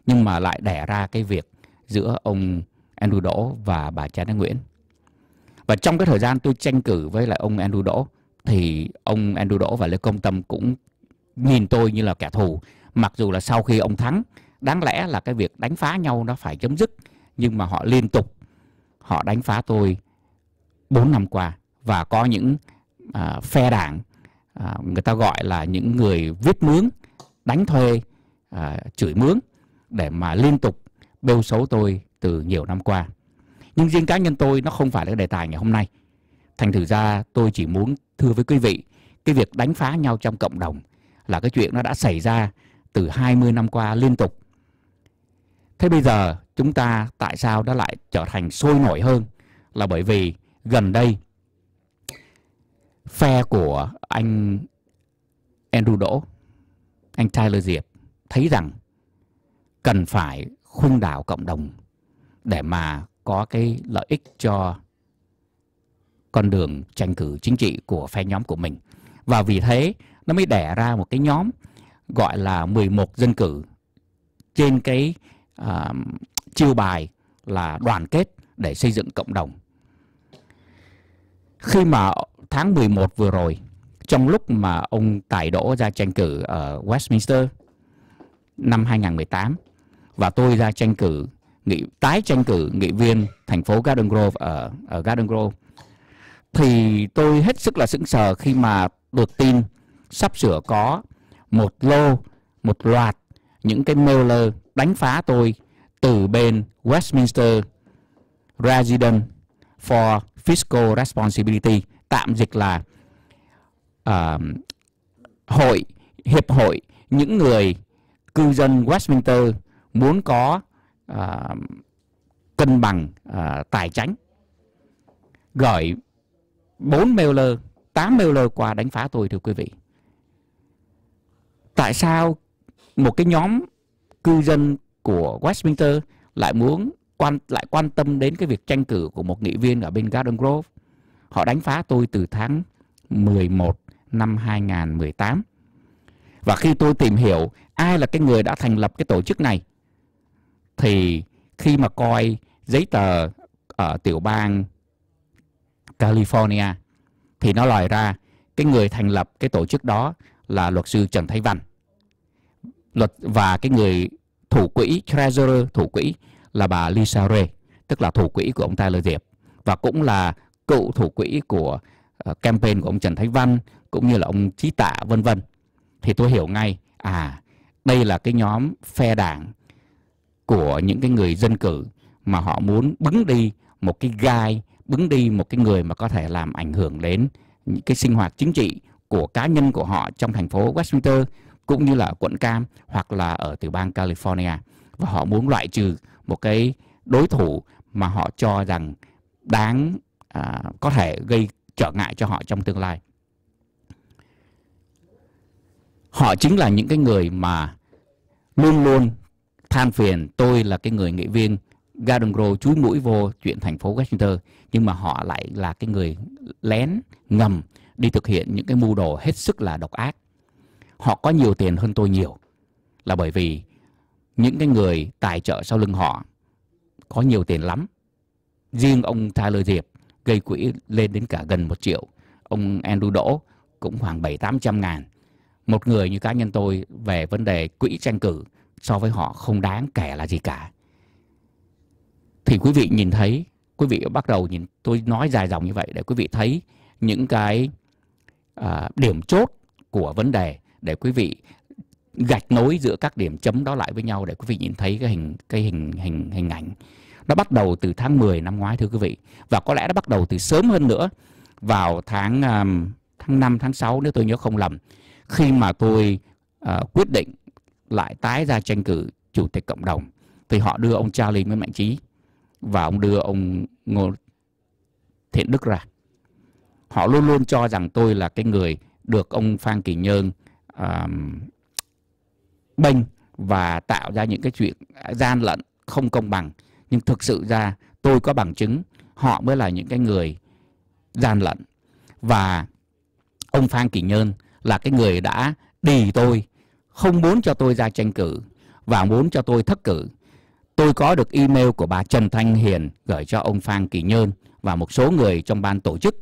Speaker 2: nhưng mà lại đẻ ra cái việc giữa ông Andrew Đỗ và bà Trần Đăng Nguyễn. Và trong cái thời gian tôi tranh cử với lại ông Andrew Đỗ thì ông Andrew Đỗ và Lê Công Tâm cũng nhìn tôi như là kẻ thù. Mặc dù là sau khi ông thắng, đáng lẽ là cái việc đánh phá nhau nó phải chấm dứt. Nhưng mà họ liên tục, họ đánh phá tôi 4 năm qua và có những à, phe đảng à, người ta gọi là những người viết mướn đánh thuê à, chửi mướn để mà liên tục bêu xấu tôi từ nhiều năm qua nhưng riêng cá nhân tôi nó không phải là đề tài ngày hôm nay thành thử ra tôi chỉ muốn thưa với quý vị cái việc đánh phá nhau trong cộng đồng là cái chuyện nó đã xảy ra từ 20 năm qua liên tục thế bây giờ chúng ta tại sao nó lại trở thành sôi nổi hơn là bởi vì gần đây phe của anh Andrew Đỗ, anh Tyler Diệp thấy rằng cần phải khuynh đảo cộng đồng để mà có cái lợi ích cho con đường tranh cử chính trị của phe nhóm của mình. Và vì thế nó mới đẻ ra một cái nhóm gọi là 11 dân cử trên cái uh, chiêu bài là đoàn kết để xây dựng cộng đồng khi mà tháng 11 vừa rồi trong lúc mà ông tài đỗ ra tranh cử ở Westminster năm 2018 và tôi ra tranh cử nghị tái tranh cử nghị viên thành phố Garden Grove ở ở Garden Grove thì tôi hết sức là sững sờ khi mà đột tin sắp sửa có một lô một loạt những cái mailer đánh phá tôi từ bên Westminster Resident for Fiscal Responsibility tạm dịch là uh, hội hiệp hội những người cư dân Westminster muốn có uh, cân bằng uh, tài chính gửi 4 mailer 8 mailer qua đánh phá tôi thưa quý vị tại sao một cái nhóm cư dân của Westminster lại muốn quan lại quan tâm đến cái việc tranh cử của một nghị viên ở bên Garden Grove. Họ đánh phá tôi từ tháng 11 năm 2018. Và khi tôi tìm hiểu ai là cái người đã thành lập cái tổ chức này thì khi mà coi giấy tờ ở tiểu bang California thì nó lòi ra cái người thành lập cái tổ chức đó là luật sư Trần Thái Văn luật và cái người thủ quỹ treasurer thủ quỹ là bà Lisa Ray, tức là thủ quỹ của ông Tyler Diệp và cũng là cựu thủ quỹ của uh, campaign của ông Trần Thái Văn cũng như là ông Chí Tạ vân vân. Thì tôi hiểu ngay à đây là cái nhóm phe đảng của những cái người dân cử mà họ muốn bứng đi một cái gai, bứng đi một cái người mà có thể làm ảnh hưởng đến những cái sinh hoạt chính trị của cá nhân của họ trong thành phố Westminster cũng như là quận Cam hoặc là ở tiểu bang California và họ muốn loại trừ một cái đối thủ mà họ cho rằng đáng à, có thể gây trở ngại cho họ trong tương lai họ chính là những cái người mà luôn luôn than phiền tôi là cái người nghị viên Garden Grove chú mũi vô chuyện thành phố Washington nhưng mà họ lại là cái người lén ngầm đi thực hiện những cái mưu đồ hết sức là độc ác họ có nhiều tiền hơn tôi nhiều là bởi vì những cái người tài trợ sau lưng họ có nhiều tiền lắm riêng ông Tyler Diệp gây quỹ lên đến cả gần một triệu ông Andrew Đỗ cũng khoảng bảy tám trăm ngàn một người như cá nhân tôi về vấn đề quỹ tranh cử so với họ không đáng kể là gì cả thì quý vị nhìn thấy quý vị bắt đầu nhìn tôi nói dài dòng như vậy để quý vị thấy những cái à, điểm chốt của vấn đề để quý vị gạch nối giữa các điểm chấm đó lại với nhau để quý vị nhìn thấy cái hình cái hình hình hình ảnh nó bắt đầu từ tháng 10 năm ngoái thưa quý vị và có lẽ nó bắt đầu từ sớm hơn nữa vào tháng um, tháng 5 tháng 6 nếu tôi nhớ không lầm khi mà tôi uh, quyết định lại tái ra tranh cử chủ tịch cộng đồng thì họ đưa ông Charlie Nguyễn Mạnh Trí và ông đưa ông Ngô Thiện Đức ra họ luôn luôn cho rằng tôi là cái người được ông Phan Kỳ Nhơn um, bênh và tạo ra những cái chuyện gian lận không công bằng nhưng thực sự ra tôi có bằng chứng họ mới là những cái người gian lận và ông Phan Kỳ Nhơn là cái người đã đì tôi không muốn cho tôi ra tranh cử và muốn cho tôi thất cử tôi có được email của bà Trần Thanh Hiền gửi cho ông Phan Kỳ Nhơn và một số người trong ban tổ chức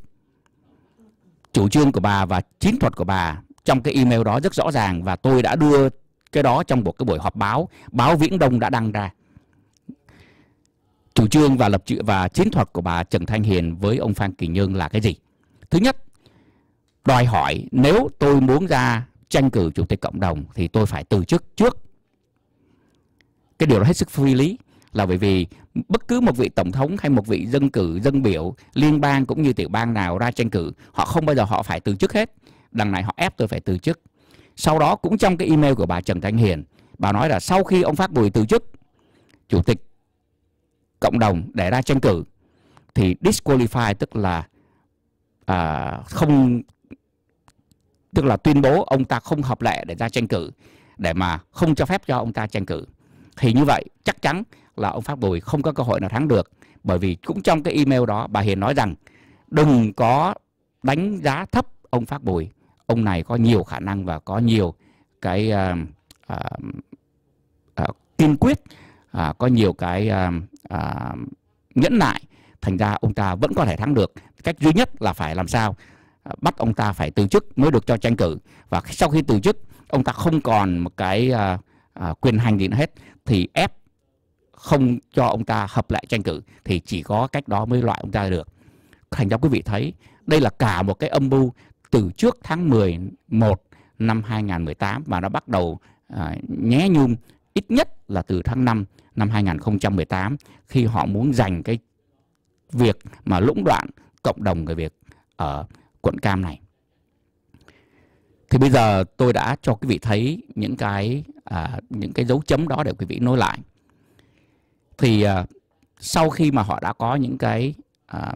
Speaker 2: chủ trương của bà và chiến thuật của bà trong cái email đó rất rõ ràng và tôi đã đưa cái đó trong một cái buổi họp báo báo Viễn Đông đã đăng ra chủ trương và lập và chiến thuật của bà Trần Thanh Hiền với ông Phan Kỳ Nhân là cái gì thứ nhất đòi hỏi nếu tôi muốn ra tranh cử chủ tịch cộng đồng thì tôi phải từ chức trước cái điều đó hết sức phi lý là bởi vì bất cứ một vị tổng thống hay một vị dân cử dân biểu liên bang cũng như tiểu bang nào ra tranh cử họ không bao giờ họ phải từ chức hết đằng này họ ép tôi phải từ chức sau đó cũng trong cái email của bà Trần Thanh Hiền, bà nói là sau khi ông Phát Bùi từ chức chủ tịch cộng đồng để ra tranh cử thì disqualify tức là à, không tức là tuyên bố ông ta không hợp lệ để ra tranh cử để mà không cho phép cho ông ta tranh cử thì như vậy chắc chắn là ông Pháp Bùi không có cơ hội nào thắng được bởi vì cũng trong cái email đó bà Hiền nói rằng đừng có đánh giá thấp ông Pháp Bùi ông này có nhiều khả năng và có nhiều cái à, à, à, kiên quyết à, có nhiều cái à, à, nhẫn nại thành ra ông ta vẫn có thể thắng được cách duy nhất là phải làm sao bắt ông ta phải từ chức mới được cho tranh cử và sau khi từ chức ông ta không còn một cái à, à, quyền hành gì nữa hết thì ép không cho ông ta hợp lại tranh cử thì chỉ có cách đó mới loại ông ta được thành ra quý vị thấy đây là cả một cái âm mưu từ trước tháng 11 năm 2018 và nó bắt đầu à, nhé nhung ít nhất là từ tháng 5 năm 2018 khi họ muốn giành cái việc mà lũng đoạn cộng đồng người Việt ở quận Cam này. Thì bây giờ tôi đã cho quý vị thấy những cái à, những cái dấu chấm đó để quý vị nối lại. Thì à, sau khi mà họ đã có những cái à,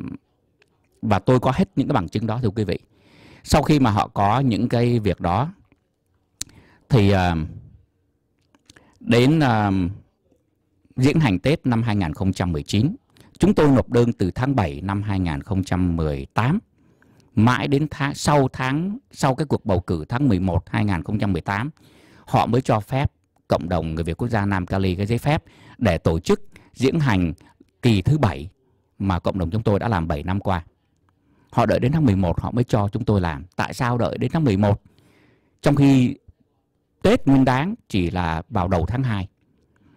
Speaker 2: và tôi có hết những cái bằng chứng đó thưa quý vị sau khi mà họ có những cái việc đó thì ờ, đến ờ, diễn hành Tết năm 2019 chúng tôi nộp đơn từ tháng 7 năm 2018 mãi đến tháng sau tháng sau cái cuộc bầu cử tháng 11 2018 họ mới cho phép cộng đồng người Việt quốc gia Nam Cali cái giấy phép để tổ chức diễn hành kỳ thứ bảy mà cộng đồng chúng tôi đã làm 7 năm qua. Họ đợi đến tháng 11 họ mới cho chúng tôi làm. Tại sao đợi đến tháng 11? Trong khi Tết Nguyên đáng chỉ là vào đầu tháng 2.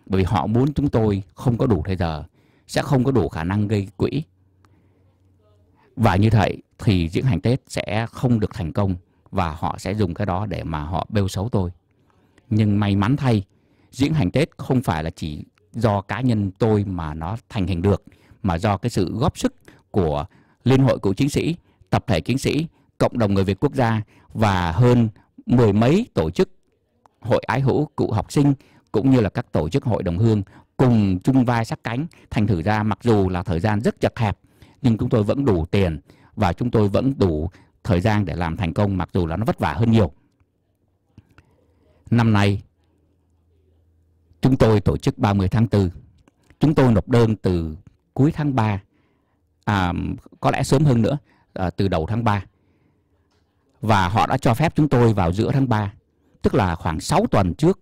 Speaker 2: Bởi vì họ muốn chúng tôi không có đủ thời giờ, sẽ không có đủ khả năng gây quỹ. Và như vậy thì diễn hành Tết sẽ không được thành công và họ sẽ dùng cái đó để mà họ bêu xấu tôi. Nhưng may mắn thay, diễn hành Tết không phải là chỉ do cá nhân tôi mà nó thành hình được mà do cái sự góp sức của Liên hội cựu chiến sĩ, tập thể chiến sĩ, cộng đồng người Việt quốc gia và hơn mười mấy tổ chức hội ái hữu cựu học sinh cũng như là các tổ chức hội đồng hương cùng chung vai sát cánh thành thử ra mặc dù là thời gian rất chật hẹp nhưng chúng tôi vẫn đủ tiền và chúng tôi vẫn đủ thời gian để làm thành công mặc dù là nó vất vả hơn nhiều. Năm nay chúng tôi tổ chức 30 tháng 4. Chúng tôi nộp đơn từ cuối tháng 3 à, có lẽ sớm hơn nữa à, từ đầu tháng 3 và họ đã cho phép chúng tôi vào giữa tháng 3 tức là khoảng 6 tuần trước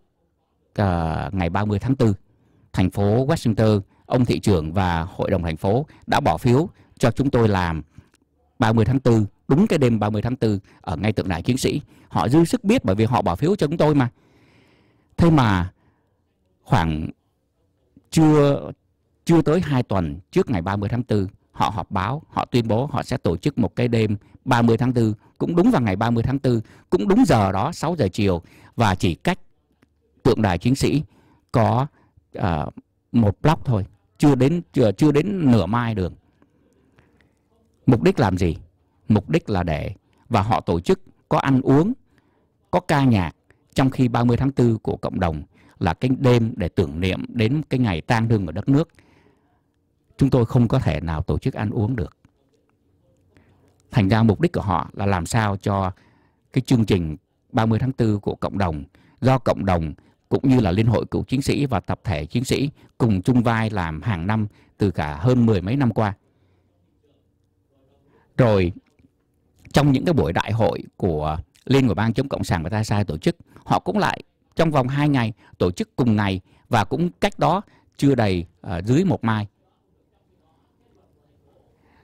Speaker 2: à, ngày 30 tháng 4 thành phố Washington ông thị trưởng và hội đồng thành phố đã bỏ phiếu cho chúng tôi làm 30 tháng 4 đúng cái đêm 30 tháng 4 ở ngay tượng đài chiến sĩ họ dư sức biết bởi vì họ bỏ phiếu cho chúng tôi mà thế mà khoảng chưa chưa tới 2 tuần trước ngày 30 tháng 4 họ họp báo, họ tuyên bố họ sẽ tổ chức một cái đêm 30 tháng 4, cũng đúng vào ngày 30 tháng 4, cũng đúng giờ đó 6 giờ chiều và chỉ cách tượng đài chiến sĩ có uh, một block thôi, chưa đến chưa, chưa đến nửa mai đường. Mục đích làm gì? Mục đích là để và họ tổ chức có ăn uống, có ca nhạc trong khi 30 tháng 4 của cộng đồng là cái đêm để tưởng niệm đến cái ngày tang thương ở đất nước chúng tôi không có thể nào tổ chức ăn uống được. Thành ra mục đích của họ là làm sao cho cái chương trình 30 tháng 4 của cộng đồng do cộng đồng cũng như là Liên hội Cựu Chiến sĩ và tập thể chiến sĩ cùng chung vai làm hàng năm từ cả hơn mười mấy năm qua. Rồi trong những cái buổi đại hội của Liên của bang chống Cộng sản và ta sai tổ chức, họ cũng lại trong vòng 2 ngày tổ chức cùng ngày và cũng cách đó chưa đầy uh, dưới một mai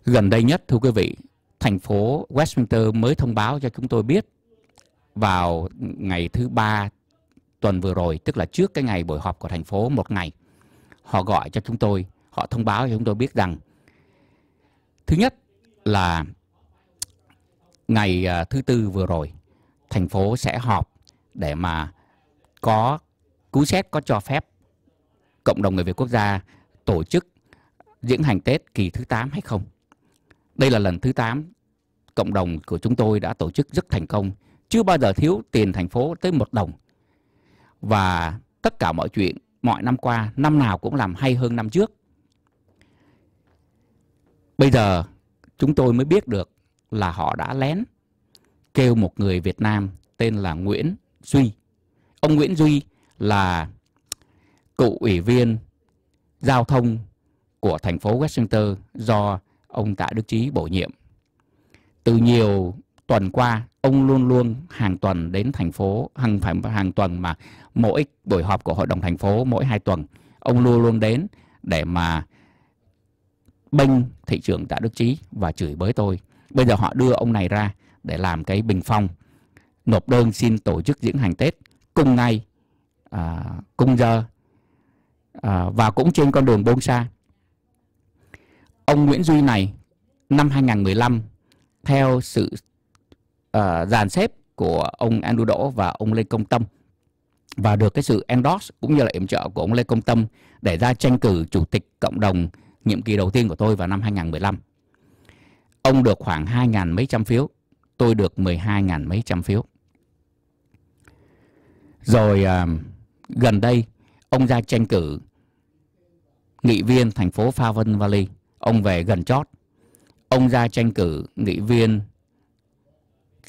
Speaker 2: Gần đây nhất thưa quý vị, thành phố Westminster mới thông báo cho chúng tôi biết vào ngày thứ ba tuần vừa rồi, tức là trước cái ngày buổi họp của thành phố một ngày. Họ gọi cho chúng tôi, họ thông báo cho chúng tôi biết rằng thứ nhất là ngày à, thứ tư vừa rồi thành phố sẽ họp để mà có cú xét có cho phép cộng đồng người Việt quốc gia tổ chức diễn hành Tết kỳ thứ 8 hay không. Đây là lần thứ 8 cộng đồng của chúng tôi đã tổ chức rất thành công, chưa bao giờ thiếu tiền thành phố tới một đồng. Và tất cả mọi chuyện mọi năm qua, năm nào cũng làm hay hơn năm trước. Bây giờ chúng tôi mới biết được là họ đã lén kêu một người Việt Nam tên là Nguyễn Duy. Ông Nguyễn Duy là cựu ủy viên giao thông của thành phố Westminster do ông Tạ Đức Chí bổ nhiệm. Từ nhiều tuần qua, ông luôn luôn hàng tuần đến thành phố, hàng phải hàng tuần mà mỗi buổi họp của hội đồng thành phố mỗi hai tuần, ông luôn luôn đến để mà bênh thị trưởng Tạ Đức Chí và chửi bới tôi. Bây giờ họ đưa ông này ra để làm cái bình phong nộp đơn xin tổ chức diễn hành Tết cùng ngày à, cùng giờ à, và cũng trên con đường bông Sa ông Nguyễn Duy này năm 2015 theo sự uh, dàn xếp của ông Andrew Đỗ và ông Lê Công Tâm và được cái sự endorse cũng như là yểm trợ của ông Lê Công Tâm để ra tranh cử chủ tịch cộng đồng nhiệm kỳ đầu tiên của tôi vào năm 2015. Ông được khoảng 2.000 mấy trăm phiếu, tôi được 12.000 mấy trăm phiếu. Rồi uh, gần đây ông ra tranh cử nghị viên thành phố Pha Vân Valley ông về gần chót. Ông ra tranh cử nghị viên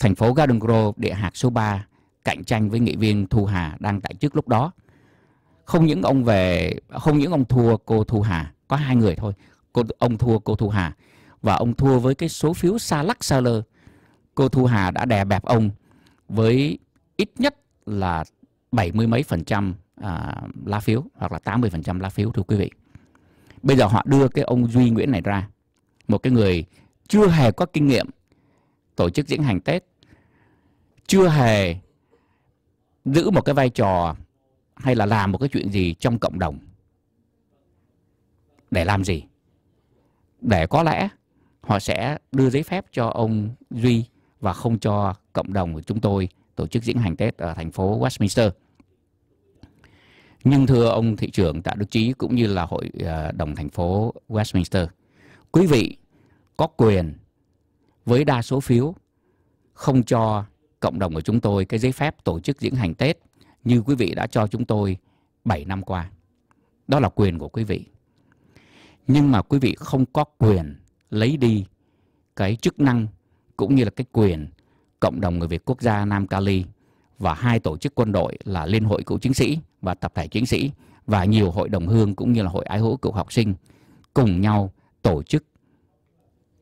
Speaker 2: thành phố Garden Grove địa hạt số 3 cạnh tranh với nghị viên Thu Hà đang tại chức lúc đó. Không những ông về không những ông thua cô Thu Hà, có hai người thôi. Cô ông thua cô Thu Hà và ông thua với cái số phiếu xa lắc xa lơ. Cô Thu Hà đã đè bẹp ông với ít nhất là bảy mươi mấy phần trăm à, lá phiếu hoặc là tám mươi phần trăm lá phiếu thưa quý vị bây giờ họ đưa cái ông duy nguyễn này ra một cái người chưa hề có kinh nghiệm tổ chức diễn hành tết chưa hề giữ một cái vai trò hay là làm một cái chuyện gì trong cộng đồng để làm gì để có lẽ họ sẽ đưa giấy phép cho ông duy và không cho cộng đồng của chúng tôi tổ chức diễn hành tết ở thành phố westminster nhưng thưa ông thị trưởng Tạ Đức Trí cũng như là hội à, đồng thành phố Westminster, quý vị có quyền với đa số phiếu không cho cộng đồng của chúng tôi cái giấy phép tổ chức diễn hành Tết như quý vị đã cho chúng tôi 7 năm qua. Đó là quyền của quý vị. Nhưng mà quý vị không có quyền lấy đi cái chức năng cũng như là cái quyền cộng đồng người Việt quốc gia Nam Cali và hai tổ chức quân đội là Liên hội Cựu Chiến sĩ và tập thể chiến sĩ và nhiều hội đồng hương cũng như là hội ái hữu cựu học sinh cùng nhau tổ chức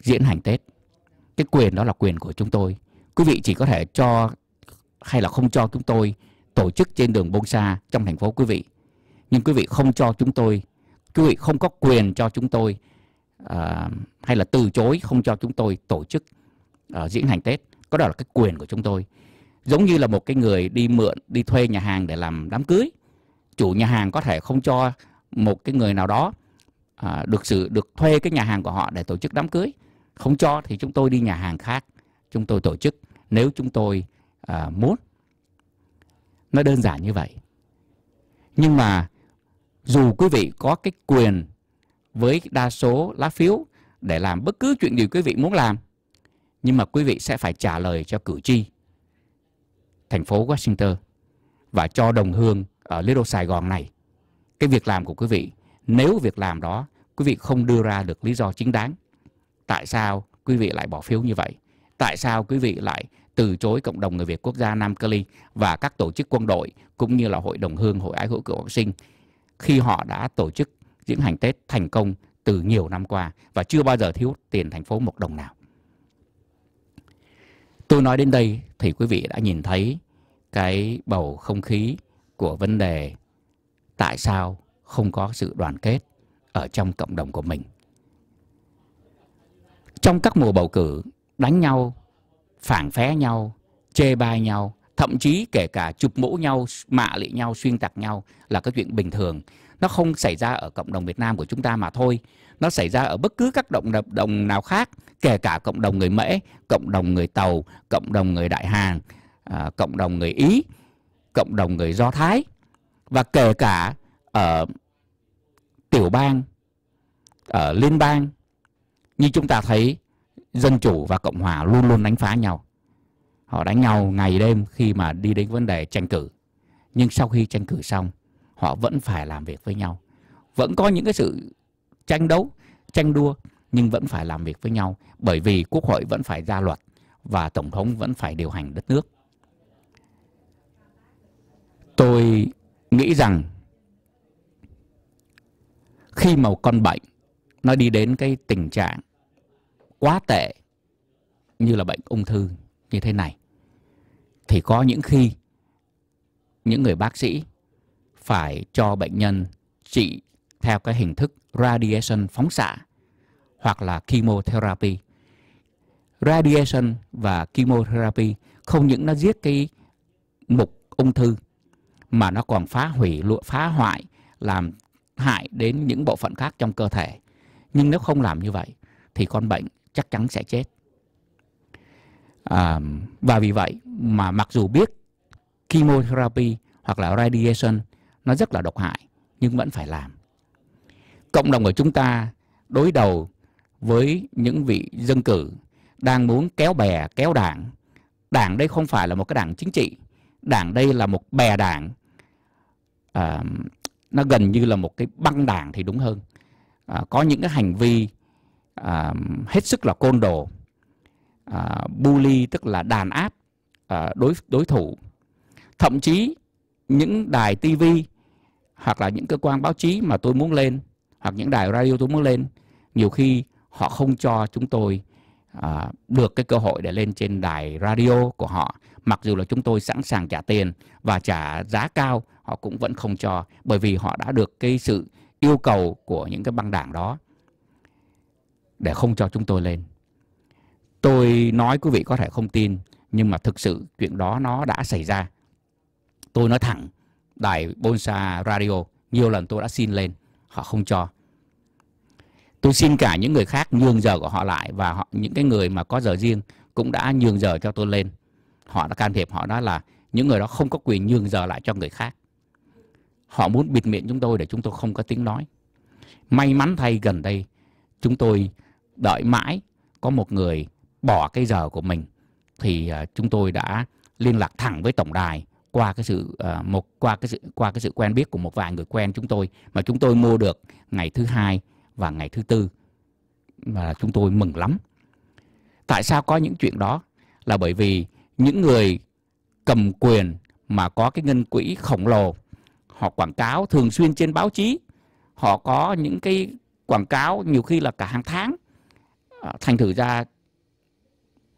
Speaker 2: diễn hành Tết. Cái quyền đó là quyền của chúng tôi. Quý vị chỉ có thể cho hay là không cho chúng tôi tổ chức trên đường Bông Sa trong thành phố quý vị. Nhưng quý vị không cho chúng tôi, quý vị không có quyền cho chúng tôi uh, hay là từ chối không cho chúng tôi tổ chức uh, diễn hành Tết. Có đó là cái quyền của chúng tôi. Giống như là một cái người đi mượn, đi thuê nhà hàng để làm đám cưới chủ nhà hàng có thể không cho một cái người nào đó à, được sự được thuê cái nhà hàng của họ để tổ chức đám cưới không cho thì chúng tôi đi nhà hàng khác chúng tôi tổ chức nếu chúng tôi à, muốn nó đơn giản như vậy nhưng mà dù quý vị có cái quyền với đa số lá phiếu để làm bất cứ chuyện gì quý vị muốn làm nhưng mà quý vị sẽ phải trả lời cho cử tri thành phố Washington và cho đồng hương ở Little Sài Gòn này cái việc làm của quý vị nếu việc làm đó quý vị không đưa ra được lý do chính đáng tại sao quý vị lại bỏ phiếu như vậy tại sao quý vị lại từ chối cộng đồng người Việt quốc gia Nam Cali và các tổ chức quân đội cũng như là hội đồng hương hội ái hữu cựu học sinh khi họ đã tổ chức diễn hành Tết thành công từ nhiều năm qua và chưa bao giờ thiếu tiền thành phố một đồng nào. Tôi nói đến đây thì quý vị đã nhìn thấy cái bầu không khí của vấn đề tại sao không có sự đoàn kết ở trong cộng đồng của mình. Trong các mùa bầu cử, đánh nhau, phản phé nhau, chê bai nhau, thậm chí kể cả chụp mũ nhau, mạ lị nhau, xuyên tạc nhau là cái chuyện bình thường. Nó không xảy ra ở cộng đồng Việt Nam của chúng ta mà thôi. Nó xảy ra ở bất cứ các cộng đồng, đồng nào khác, kể cả cộng đồng người Mễ, cộng đồng người Tàu, cộng đồng người Đại Hàng, à, cộng đồng người Ý, cộng đồng người Do Thái và kể cả ở tiểu bang, ở liên bang như chúng ta thấy dân chủ và cộng hòa luôn luôn đánh phá nhau. Họ đánh nhau ngày đêm khi mà đi đến vấn đề tranh cử. Nhưng sau khi tranh cử xong, họ vẫn phải làm việc với nhau. Vẫn có những cái sự tranh đấu, tranh đua nhưng vẫn phải làm việc với nhau bởi vì quốc hội vẫn phải ra luật và tổng thống vẫn phải điều hành đất nước tôi nghĩ rằng khi mà một con bệnh nó đi đến cái tình trạng quá tệ như là bệnh ung thư như thế này thì có những khi những người bác sĩ phải cho bệnh nhân trị theo cái hình thức radiation phóng xạ hoặc là chemotherapy. Radiation và chemotherapy không những nó giết cái mục ung thư mà nó còn phá hủy lụa phá hoại làm hại đến những bộ phận khác trong cơ thể nhưng nếu không làm như vậy thì con bệnh chắc chắn sẽ chết à, và vì vậy mà mặc dù biết chemotherapy hoặc là radiation nó rất là độc hại nhưng vẫn phải làm cộng đồng của chúng ta đối đầu với những vị dân cử đang muốn kéo bè kéo đảng đảng đây không phải là một cái đảng chính trị đảng đây là một bè đảng à, nó gần như là một cái băng đảng thì đúng hơn à, có những cái hành vi à, hết sức là côn đồ à, bully tức là đàn áp à, đối đối thủ thậm chí những đài tivi hoặc là những cơ quan báo chí mà tôi muốn lên hoặc những đài radio tôi muốn lên nhiều khi họ không cho chúng tôi à, được cái cơ hội để lên trên đài radio của họ mặc dù là chúng tôi sẵn sàng trả tiền và trả giá cao họ cũng vẫn không cho bởi vì họ đã được cái sự yêu cầu của những cái băng đảng đó để không cho chúng tôi lên. Tôi nói quý vị có thể không tin nhưng mà thực sự chuyện đó nó đã xảy ra. Tôi nói thẳng đài Bonsa Radio nhiều lần tôi đã xin lên họ không cho. Tôi xin cả những người khác nhường giờ của họ lại và họ, những cái người mà có giờ riêng cũng đã nhường giờ cho tôi lên. Họ đã can thiệp họ nói là những người đó không có quyền nhường giờ lại cho người khác. Họ muốn bịt miệng chúng tôi để chúng tôi không có tiếng nói. May mắn thay gần đây chúng tôi đợi mãi có một người bỏ cái giờ của mình thì à, chúng tôi đã liên lạc thẳng với tổng đài qua cái sự à, một qua cái sự qua cái sự quen biết của một vài người quen chúng tôi mà chúng tôi mua được ngày thứ hai và ngày thứ tư mà chúng tôi mừng lắm. Tại sao có những chuyện đó? Là bởi vì những người cầm quyền mà có cái ngân quỹ khổng lồ họ quảng cáo thường xuyên trên báo chí họ có những cái quảng cáo nhiều khi là cả hàng tháng à, thành thử ra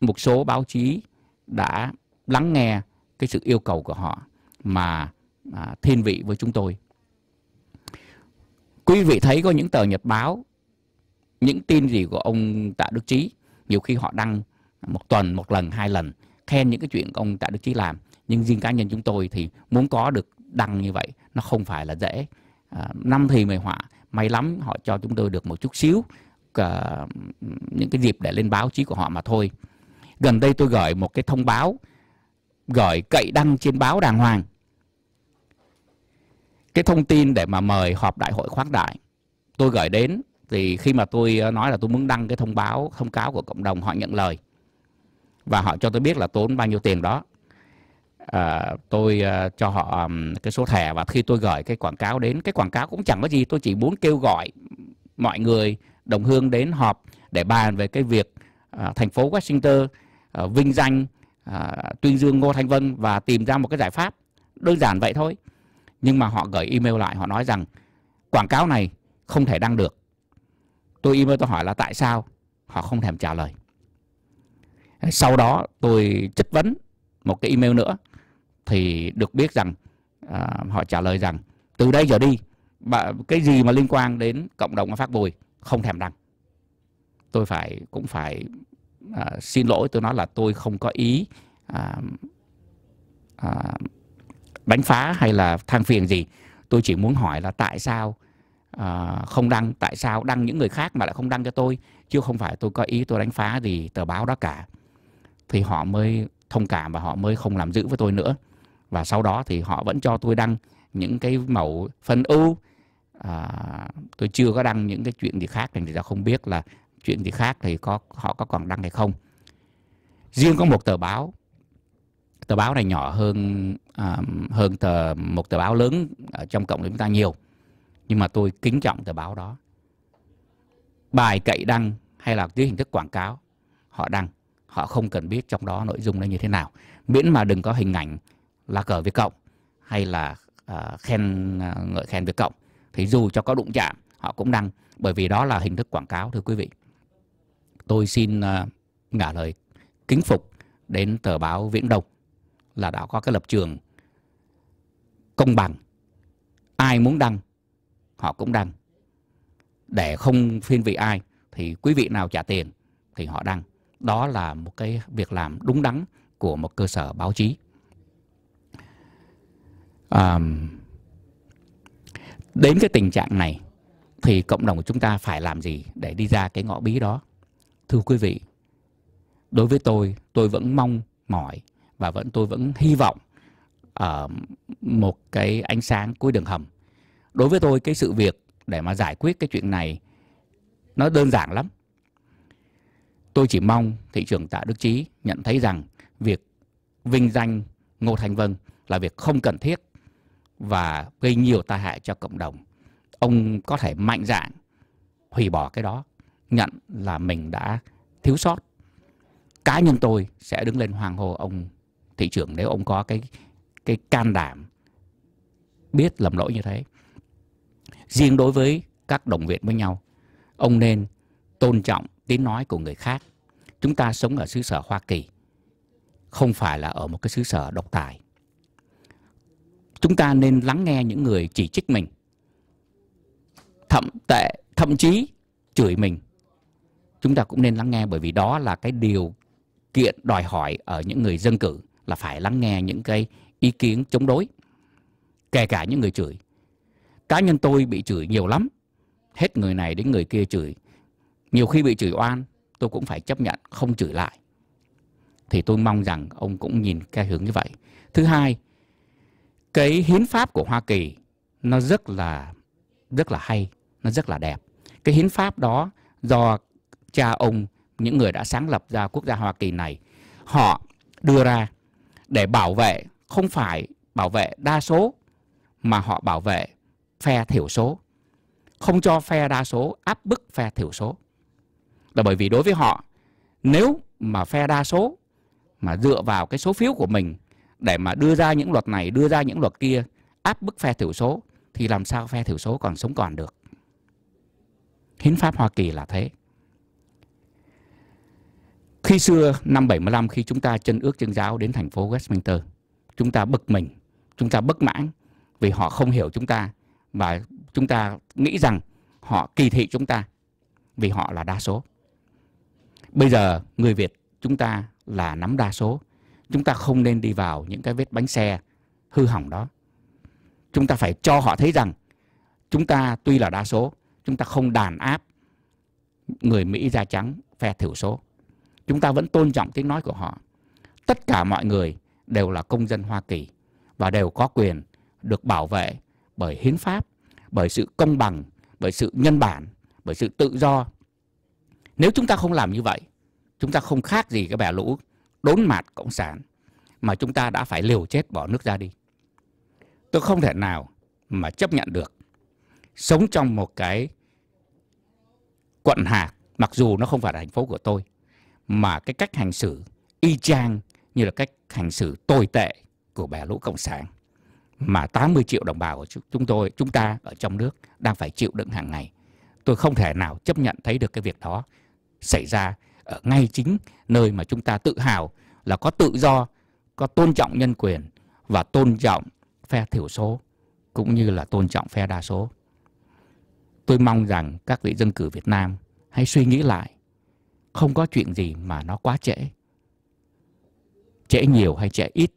Speaker 2: một số báo chí đã lắng nghe cái sự yêu cầu của họ mà à, thiên vị với chúng tôi quý vị thấy có những tờ nhật báo những tin gì của ông tạ đức trí nhiều khi họ đăng một tuần một lần hai lần khen những cái chuyện ông tạ đức trí làm nhưng riêng cá nhân chúng tôi thì muốn có được đăng như vậy nó không phải là dễ à, năm thì mười họa may lắm họ cho chúng tôi được một chút xíu à, những cái dịp để lên báo chí của họ mà thôi gần đây tôi gửi một cái thông báo gửi cậy đăng trên báo đàng hoàng cái thông tin để mà mời họp đại hội khoáng đại tôi gửi đến thì khi mà tôi à, nói là tôi muốn đăng cái thông báo thông cáo của cộng đồng họ nhận lời và họ cho tôi biết là tốn bao nhiêu tiền đó à, tôi à, cho họ cái số thẻ và khi tôi gửi cái quảng cáo đến cái quảng cáo cũng chẳng có gì tôi chỉ muốn kêu gọi mọi người đồng hương đến họp để bàn về cái việc à, thành phố Washington à, vinh danh à, tuyên dương Ngô Thanh Vân và tìm ra một cái giải pháp đơn giản vậy thôi nhưng mà họ gửi email lại họ nói rằng quảng cáo này không thể đăng được tôi email tôi hỏi là tại sao họ không thèm trả lời sau đó tôi chất vấn một cái email nữa thì được biết rằng à, họ trả lời rằng từ đây trở đi bà, cái gì mà liên quan đến cộng đồng phát bồi không thèm đăng tôi phải cũng phải à, xin lỗi tôi nói là tôi không có ý à, à, đánh phá hay là than phiền gì tôi chỉ muốn hỏi là tại sao à, không đăng tại sao đăng những người khác mà lại không đăng cho tôi chứ không phải tôi có ý tôi đánh phá gì tờ báo đó cả thì họ mới thông cảm và họ mới không làm giữ với tôi nữa và sau đó thì họ vẫn cho tôi đăng những cái mẫu phân ưu à, tôi chưa có đăng những cái chuyện gì khác thì tôi không biết là chuyện gì khác thì có họ có còn đăng hay không riêng có một tờ báo tờ báo này nhỏ hơn à, hơn tờ một tờ báo lớn ở trong cộng đồng chúng ta nhiều nhưng mà tôi kính trọng tờ báo đó bài cậy đăng hay là dưới hình thức quảng cáo họ đăng họ không cần biết trong đó nội dung nó như thế nào miễn mà đừng có hình ảnh là cờ Việt Cộng hay là uh, khen uh, ngợi khen Việt Cộng thì dù cho có đụng chạm họ cũng đăng bởi vì đó là hình thức quảng cáo thưa quý vị. Tôi xin uh, à, ngả lời kính phục đến tờ báo Viễn Đông là đã có cái lập trường công bằng. Ai muốn đăng họ cũng đăng. Để không phiên vị ai thì quý vị nào trả tiền thì họ đăng. Đó là một cái việc làm đúng đắn của một cơ sở báo chí à, đến cái tình trạng này thì cộng đồng của chúng ta phải làm gì để đi ra cái ngõ bí đó thưa quý vị đối với tôi tôi vẫn mong mỏi và vẫn tôi vẫn hy vọng ở uh, một cái ánh sáng cuối đường hầm đối với tôi cái sự việc để mà giải quyết cái chuyện này nó đơn giản lắm tôi chỉ mong thị trường tạ đức trí nhận thấy rằng việc vinh danh ngô thanh vân là việc không cần thiết và gây nhiều tai hại cho cộng đồng ông có thể mạnh dạn hủy bỏ cái đó nhận là mình đã thiếu sót cá nhân tôi sẽ đứng lên hoàng hô ông thị trưởng nếu ông có cái cái can đảm biết lầm lỗi như thế riêng đối với các đồng viện với nhau ông nên tôn trọng tiếng nói của người khác chúng ta sống ở xứ sở hoa kỳ không phải là ở một cái xứ sở độc tài chúng ta nên lắng nghe những người chỉ trích mình thậm tệ thậm chí chửi mình chúng ta cũng nên lắng nghe bởi vì đó là cái điều kiện đòi hỏi ở những người dân cử là phải lắng nghe những cái ý kiến chống đối kể cả những người chửi cá nhân tôi bị chửi nhiều lắm hết người này đến người kia chửi nhiều khi bị chửi oan tôi cũng phải chấp nhận không chửi lại thì tôi mong rằng ông cũng nhìn cái hướng như vậy thứ hai cái hiến pháp của Hoa Kỳ nó rất là rất là hay, nó rất là đẹp. Cái hiến pháp đó do cha ông những người đã sáng lập ra quốc gia Hoa Kỳ này họ đưa ra để bảo vệ không phải bảo vệ đa số mà họ bảo vệ phe thiểu số không cho phe đa số áp bức phe thiểu số là bởi vì đối với họ nếu mà phe đa số mà dựa vào cái số phiếu của mình để mà đưa ra những luật này, đưa ra những luật kia áp bức phe thiểu số thì làm sao phe thiểu số còn sống còn được. Hiến pháp Hoa Kỳ là thế. Khi xưa năm 75 khi chúng ta chân ước chân giáo đến thành phố Westminster, chúng ta bực mình, chúng ta bất mãn vì họ không hiểu chúng ta và chúng ta nghĩ rằng họ kỳ thị chúng ta vì họ là đa số. Bây giờ người Việt chúng ta là nắm đa số chúng ta không nên đi vào những cái vết bánh xe hư hỏng đó chúng ta phải cho họ thấy rằng chúng ta tuy là đa số chúng ta không đàn áp người mỹ da trắng phe thiểu số chúng ta vẫn tôn trọng tiếng nói của họ tất cả mọi người đều là công dân hoa kỳ và đều có quyền được bảo vệ bởi hiến pháp bởi sự công bằng bởi sự nhân bản bởi sự tự do nếu chúng ta không làm như vậy chúng ta không khác gì cái bè lũ đốn mạt Cộng sản mà chúng ta đã phải liều chết bỏ nước ra đi. Tôi không thể nào mà chấp nhận được sống trong một cái quận hạt mặc dù nó không phải là thành phố của tôi mà cái cách hành xử y chang như là cách hành xử tồi tệ của bè lũ cộng sản mà 80 triệu đồng bào của chúng tôi, chúng ta ở trong nước đang phải chịu đựng hàng ngày. Tôi không thể nào chấp nhận thấy được cái việc đó xảy ra ở ngay chính nơi mà chúng ta tự hào là có tự do, có tôn trọng nhân quyền và tôn trọng phe thiểu số cũng như là tôn trọng phe đa số. Tôi mong rằng các vị dân cử Việt Nam hãy suy nghĩ lại, không có chuyện gì mà nó quá trễ. Trễ nhiều hay trễ ít,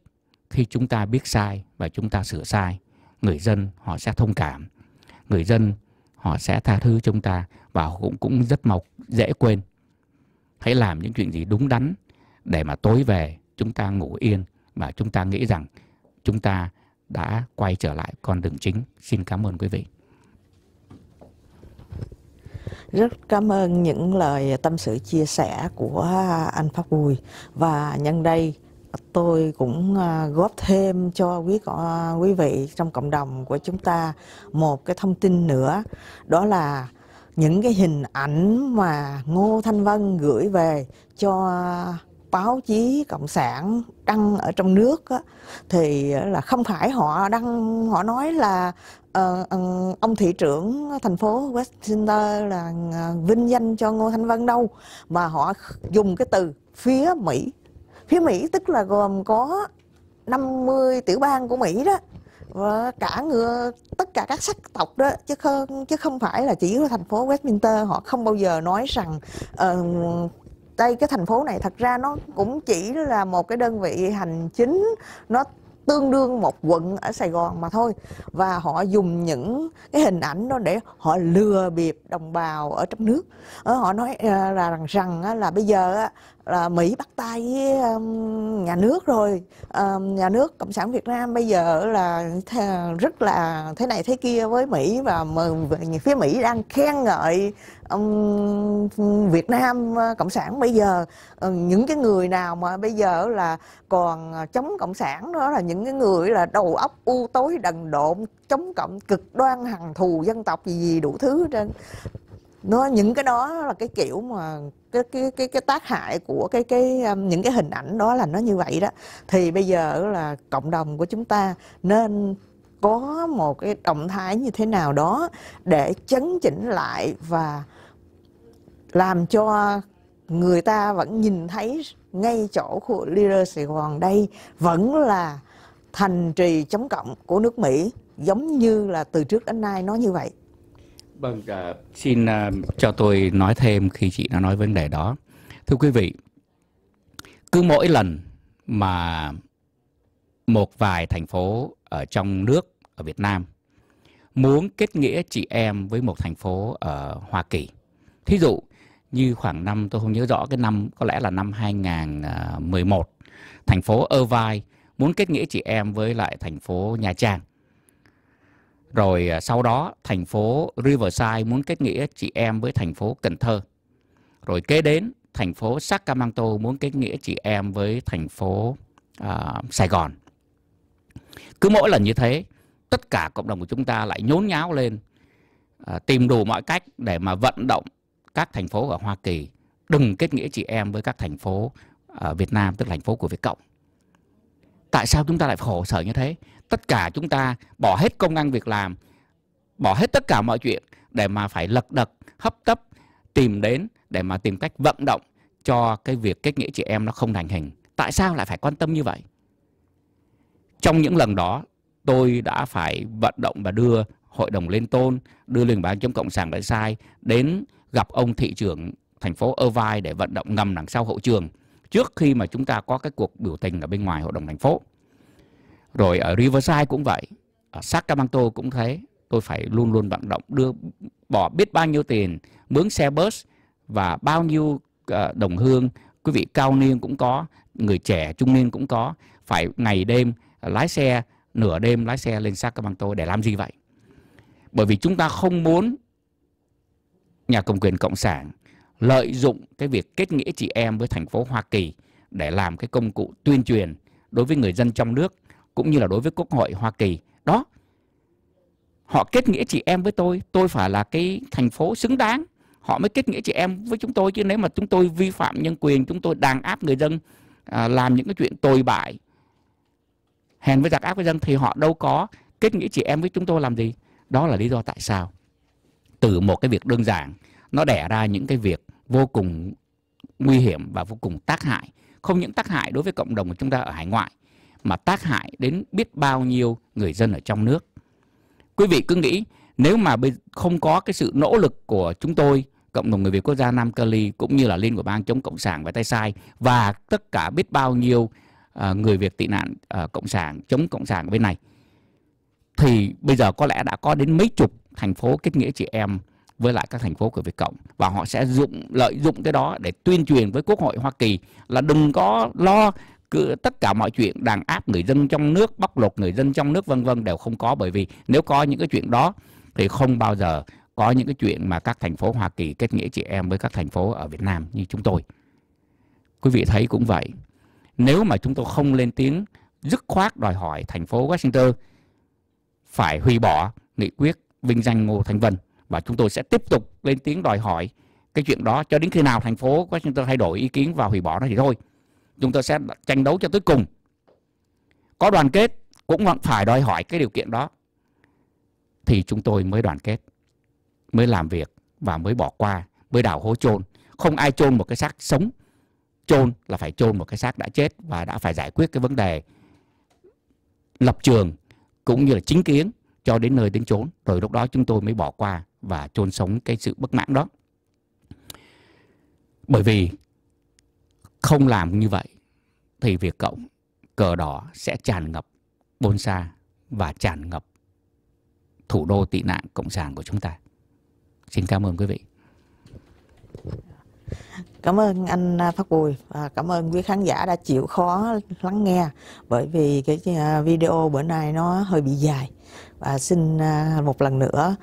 Speaker 2: khi chúng ta biết sai và chúng ta sửa sai, người dân họ sẽ thông cảm, người dân họ sẽ tha thứ chúng ta và cũng cũng rất mộc dễ quên hãy làm những chuyện gì đúng đắn để mà tối về chúng ta ngủ yên và chúng ta nghĩ rằng chúng ta đã quay trở lại con đường chính. Xin cảm ơn quý vị.
Speaker 1: Rất cảm ơn những lời tâm sự chia sẻ của anh Pháp Bùi và nhân đây tôi cũng à, góp thêm cho quý quý vị trong cộng đồng của chúng ta một cái thông tin nữa đó là những cái hình ảnh mà Ngô Thanh Vân gửi về cho báo chí cộng sản đăng ở trong nước á, thì là không phải họ đăng họ nói là uh, ông thị trưởng thành phố Westminster là ờ, vinh danh cho Ngô Thanh Vân đâu mà họ dùng cái từ phía Mỹ phía Mỹ tức là gồm có 50 tiểu bang của Mỹ đó và cả người tất cả các sắc tộc đó chứ không chứ không phải là chỉ thành phố Westminster họ không bao giờ nói rằng uh, đây cái thành phố này thật ra nó cũng chỉ là một cái đơn vị hành chính nó tương đương một quận ở Sài Gòn mà thôi và họ dùng những cái hình ảnh đó để họ lừa bịp đồng bào ở trong nước ờ, họ nói ờ, là rằng rằng là bây giờ là Mỹ bắt tay với um, nhà nước rồi um, nhà nước cộng sản Việt Nam bây giờ là rất là thế này thế kia với Mỹ và phía Mỹ đang khen ngợi um, Việt Nam cộng sản bây giờ ờ, những cái người nào mà bây giờ là còn chống cộng sản đó là những cái người là đầu óc u tối đần độn chống cộng cực đoan hằng thù dân tộc gì gì đủ thứ trên nó những cái đó là cái kiểu mà cái cái cái cái tác hại của cái cái um, những cái hình ảnh đó là nó như vậy đó thì bây giờ là cộng đồng của chúng ta nên có một cái động thái như thế nào đó để chấn chỉnh lại và làm cho người ta vẫn nhìn thấy ngay chỗ của leader Sài Gòn đây vẫn là thành trì chống cộng của nước Mỹ giống như là từ trước đến nay nó như
Speaker 2: vậy Vâng, uh, xin uh, cho tôi nói thêm khi chị đã nói vấn đề đó. Thưa quý vị, cứ mỗi lần mà một vài thành phố ở trong nước ở Việt Nam muốn kết nghĩa chị em với một thành phố ở Hoa Kỳ. Thí dụ như khoảng năm tôi không nhớ rõ cái năm có lẽ là năm 2011, thành phố Irvine muốn kết nghĩa chị em với lại thành phố Nha Trang rồi à, sau đó thành phố Riverside muốn kết nghĩa chị em với thành phố Cần Thơ. Rồi kế đến thành phố Sacramento muốn kết nghĩa chị em với thành phố uh, Sài Gòn. Cứ mỗi lần như thế, tất cả cộng đồng của chúng ta lại nhốn nháo lên, uh, tìm đủ mọi cách để mà vận động các thành phố ở Hoa Kỳ đừng kết nghĩa chị em với các thành phố ở Việt Nam, tức là thành phố của Việt Cộng. Tại sao chúng ta lại khổ sở như thế? tất cả chúng ta bỏ hết công ăn việc làm, bỏ hết tất cả mọi chuyện để mà phải lật đật, hấp tấp tìm đến để mà tìm cách vận động cho cái việc kết nghĩa chị em nó không thành hình. Tại sao lại phải quan tâm như vậy? Trong những lần đó, tôi đã phải vận động và đưa Hội đồng Liên Tôn, đưa Liên bang chống Cộng sản Đại Sai đến gặp ông thị trưởng thành phố Irvine để vận động ngầm đằng sau hậu trường trước khi mà chúng ta có cái cuộc biểu tình ở bên ngoài hội đồng thành phố rồi ở Riverside cũng vậy ở Sacramento cũng thế tôi phải luôn luôn vận động đưa bỏ biết bao nhiêu tiền mướn xe bus và bao nhiêu uh, đồng hương quý vị cao niên cũng có người trẻ trung niên cũng có phải ngày đêm lái xe nửa đêm lái xe lên Sacramento để làm gì vậy bởi vì chúng ta không muốn nhà cầm quyền cộng sản lợi dụng cái việc kết nghĩa chị em với thành phố Hoa Kỳ để làm cái công cụ tuyên truyền đối với người dân trong nước cũng như là đối với Quốc hội Hoa Kỳ. Đó, họ kết nghĩa chị em với tôi, tôi phải là cái thành phố xứng đáng. Họ mới kết nghĩa chị em với chúng tôi, chứ nếu mà chúng tôi vi phạm nhân quyền, chúng tôi đàn áp người dân, à, làm những cái chuyện tồi bại, hèn với giặc ác với dân thì họ đâu có kết nghĩa chị em với chúng tôi làm gì. Đó là lý do tại sao. Từ một cái việc đơn giản, nó đẻ ra những cái việc vô cùng nguy hiểm và vô cùng tác hại. Không những tác hại đối với cộng đồng của chúng ta ở hải ngoại, mà tác hại đến biết bao nhiêu người dân ở trong nước. Quý vị cứ nghĩ nếu mà không có cái sự nỗ lực của chúng tôi, cộng đồng người Việt quốc gia Nam Cali cũng như là Liên của bang chống cộng sản và tay sai và tất cả biết bao nhiêu uh, người Việt tị nạn uh, cộng sản chống cộng sản bên này thì bây giờ có lẽ đã có đến mấy chục thành phố kết nghĩa chị em với lại các thành phố của Việt Cộng và họ sẽ dụng lợi dụng cái đó để tuyên truyền với Quốc hội Hoa Kỳ là đừng có lo cứ tất cả mọi chuyện đàn áp người dân trong nước bóc lột người dân trong nước vân vân đều không có bởi vì nếu có những cái chuyện đó thì không bao giờ có những cái chuyện mà các thành phố Hoa Kỳ kết nghĩa chị em với các thành phố ở Việt Nam như chúng tôi. Quý vị thấy cũng vậy. Nếu mà chúng tôi không lên tiếng dứt khoát đòi hỏi thành phố Washington phải hủy bỏ nghị quyết vinh danh Ngô Thanh Vân và chúng tôi sẽ tiếp tục lên tiếng đòi hỏi cái chuyện đó cho đến khi nào thành phố Washington thay đổi ý kiến và hủy bỏ nó thì thôi chúng tôi sẽ tranh đấu cho tới cùng có đoàn kết cũng phải đòi hỏi cái điều kiện đó thì chúng tôi mới đoàn kết mới làm việc và mới bỏ qua mới đào hố chôn không ai chôn một cái xác sống chôn là phải chôn một cái xác đã chết và đã phải giải quyết cái vấn đề lập trường cũng như là chính kiến cho đến nơi đến chốn rồi lúc đó chúng tôi mới bỏ qua và chôn sống cái sự bất mãn đó bởi vì không làm như vậy thì việc cộng cờ đỏ sẽ tràn ngập bôn xa và tràn ngập thủ đô tị nạn cộng sản của chúng ta. Xin cảm ơn quý vị.
Speaker 1: Cảm ơn anh à, Phát Bùi và cảm ơn quý khán giả đã chịu khó lắng nghe bởi vì cái à, video bữa nay nó hơi bị dài. Và xin à, một lần nữa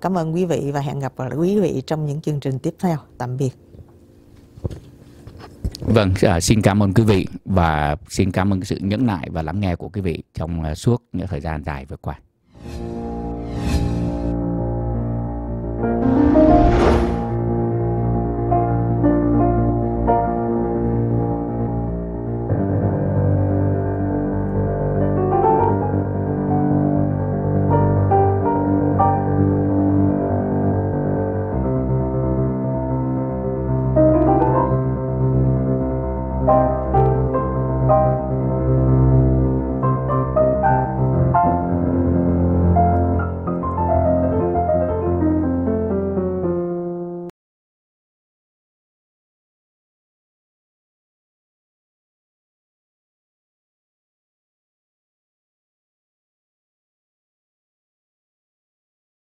Speaker 1: cảm ơn quý vị và hẹn gặp quý vị trong những chương trình tiếp theo. Tạm biệt.
Speaker 2: Vâng, à, xin cảm ơn quý vị và xin cảm ơn sự nhẫn nại và lắng nghe của quý vị trong à, suốt những thời gian dài vừa qua.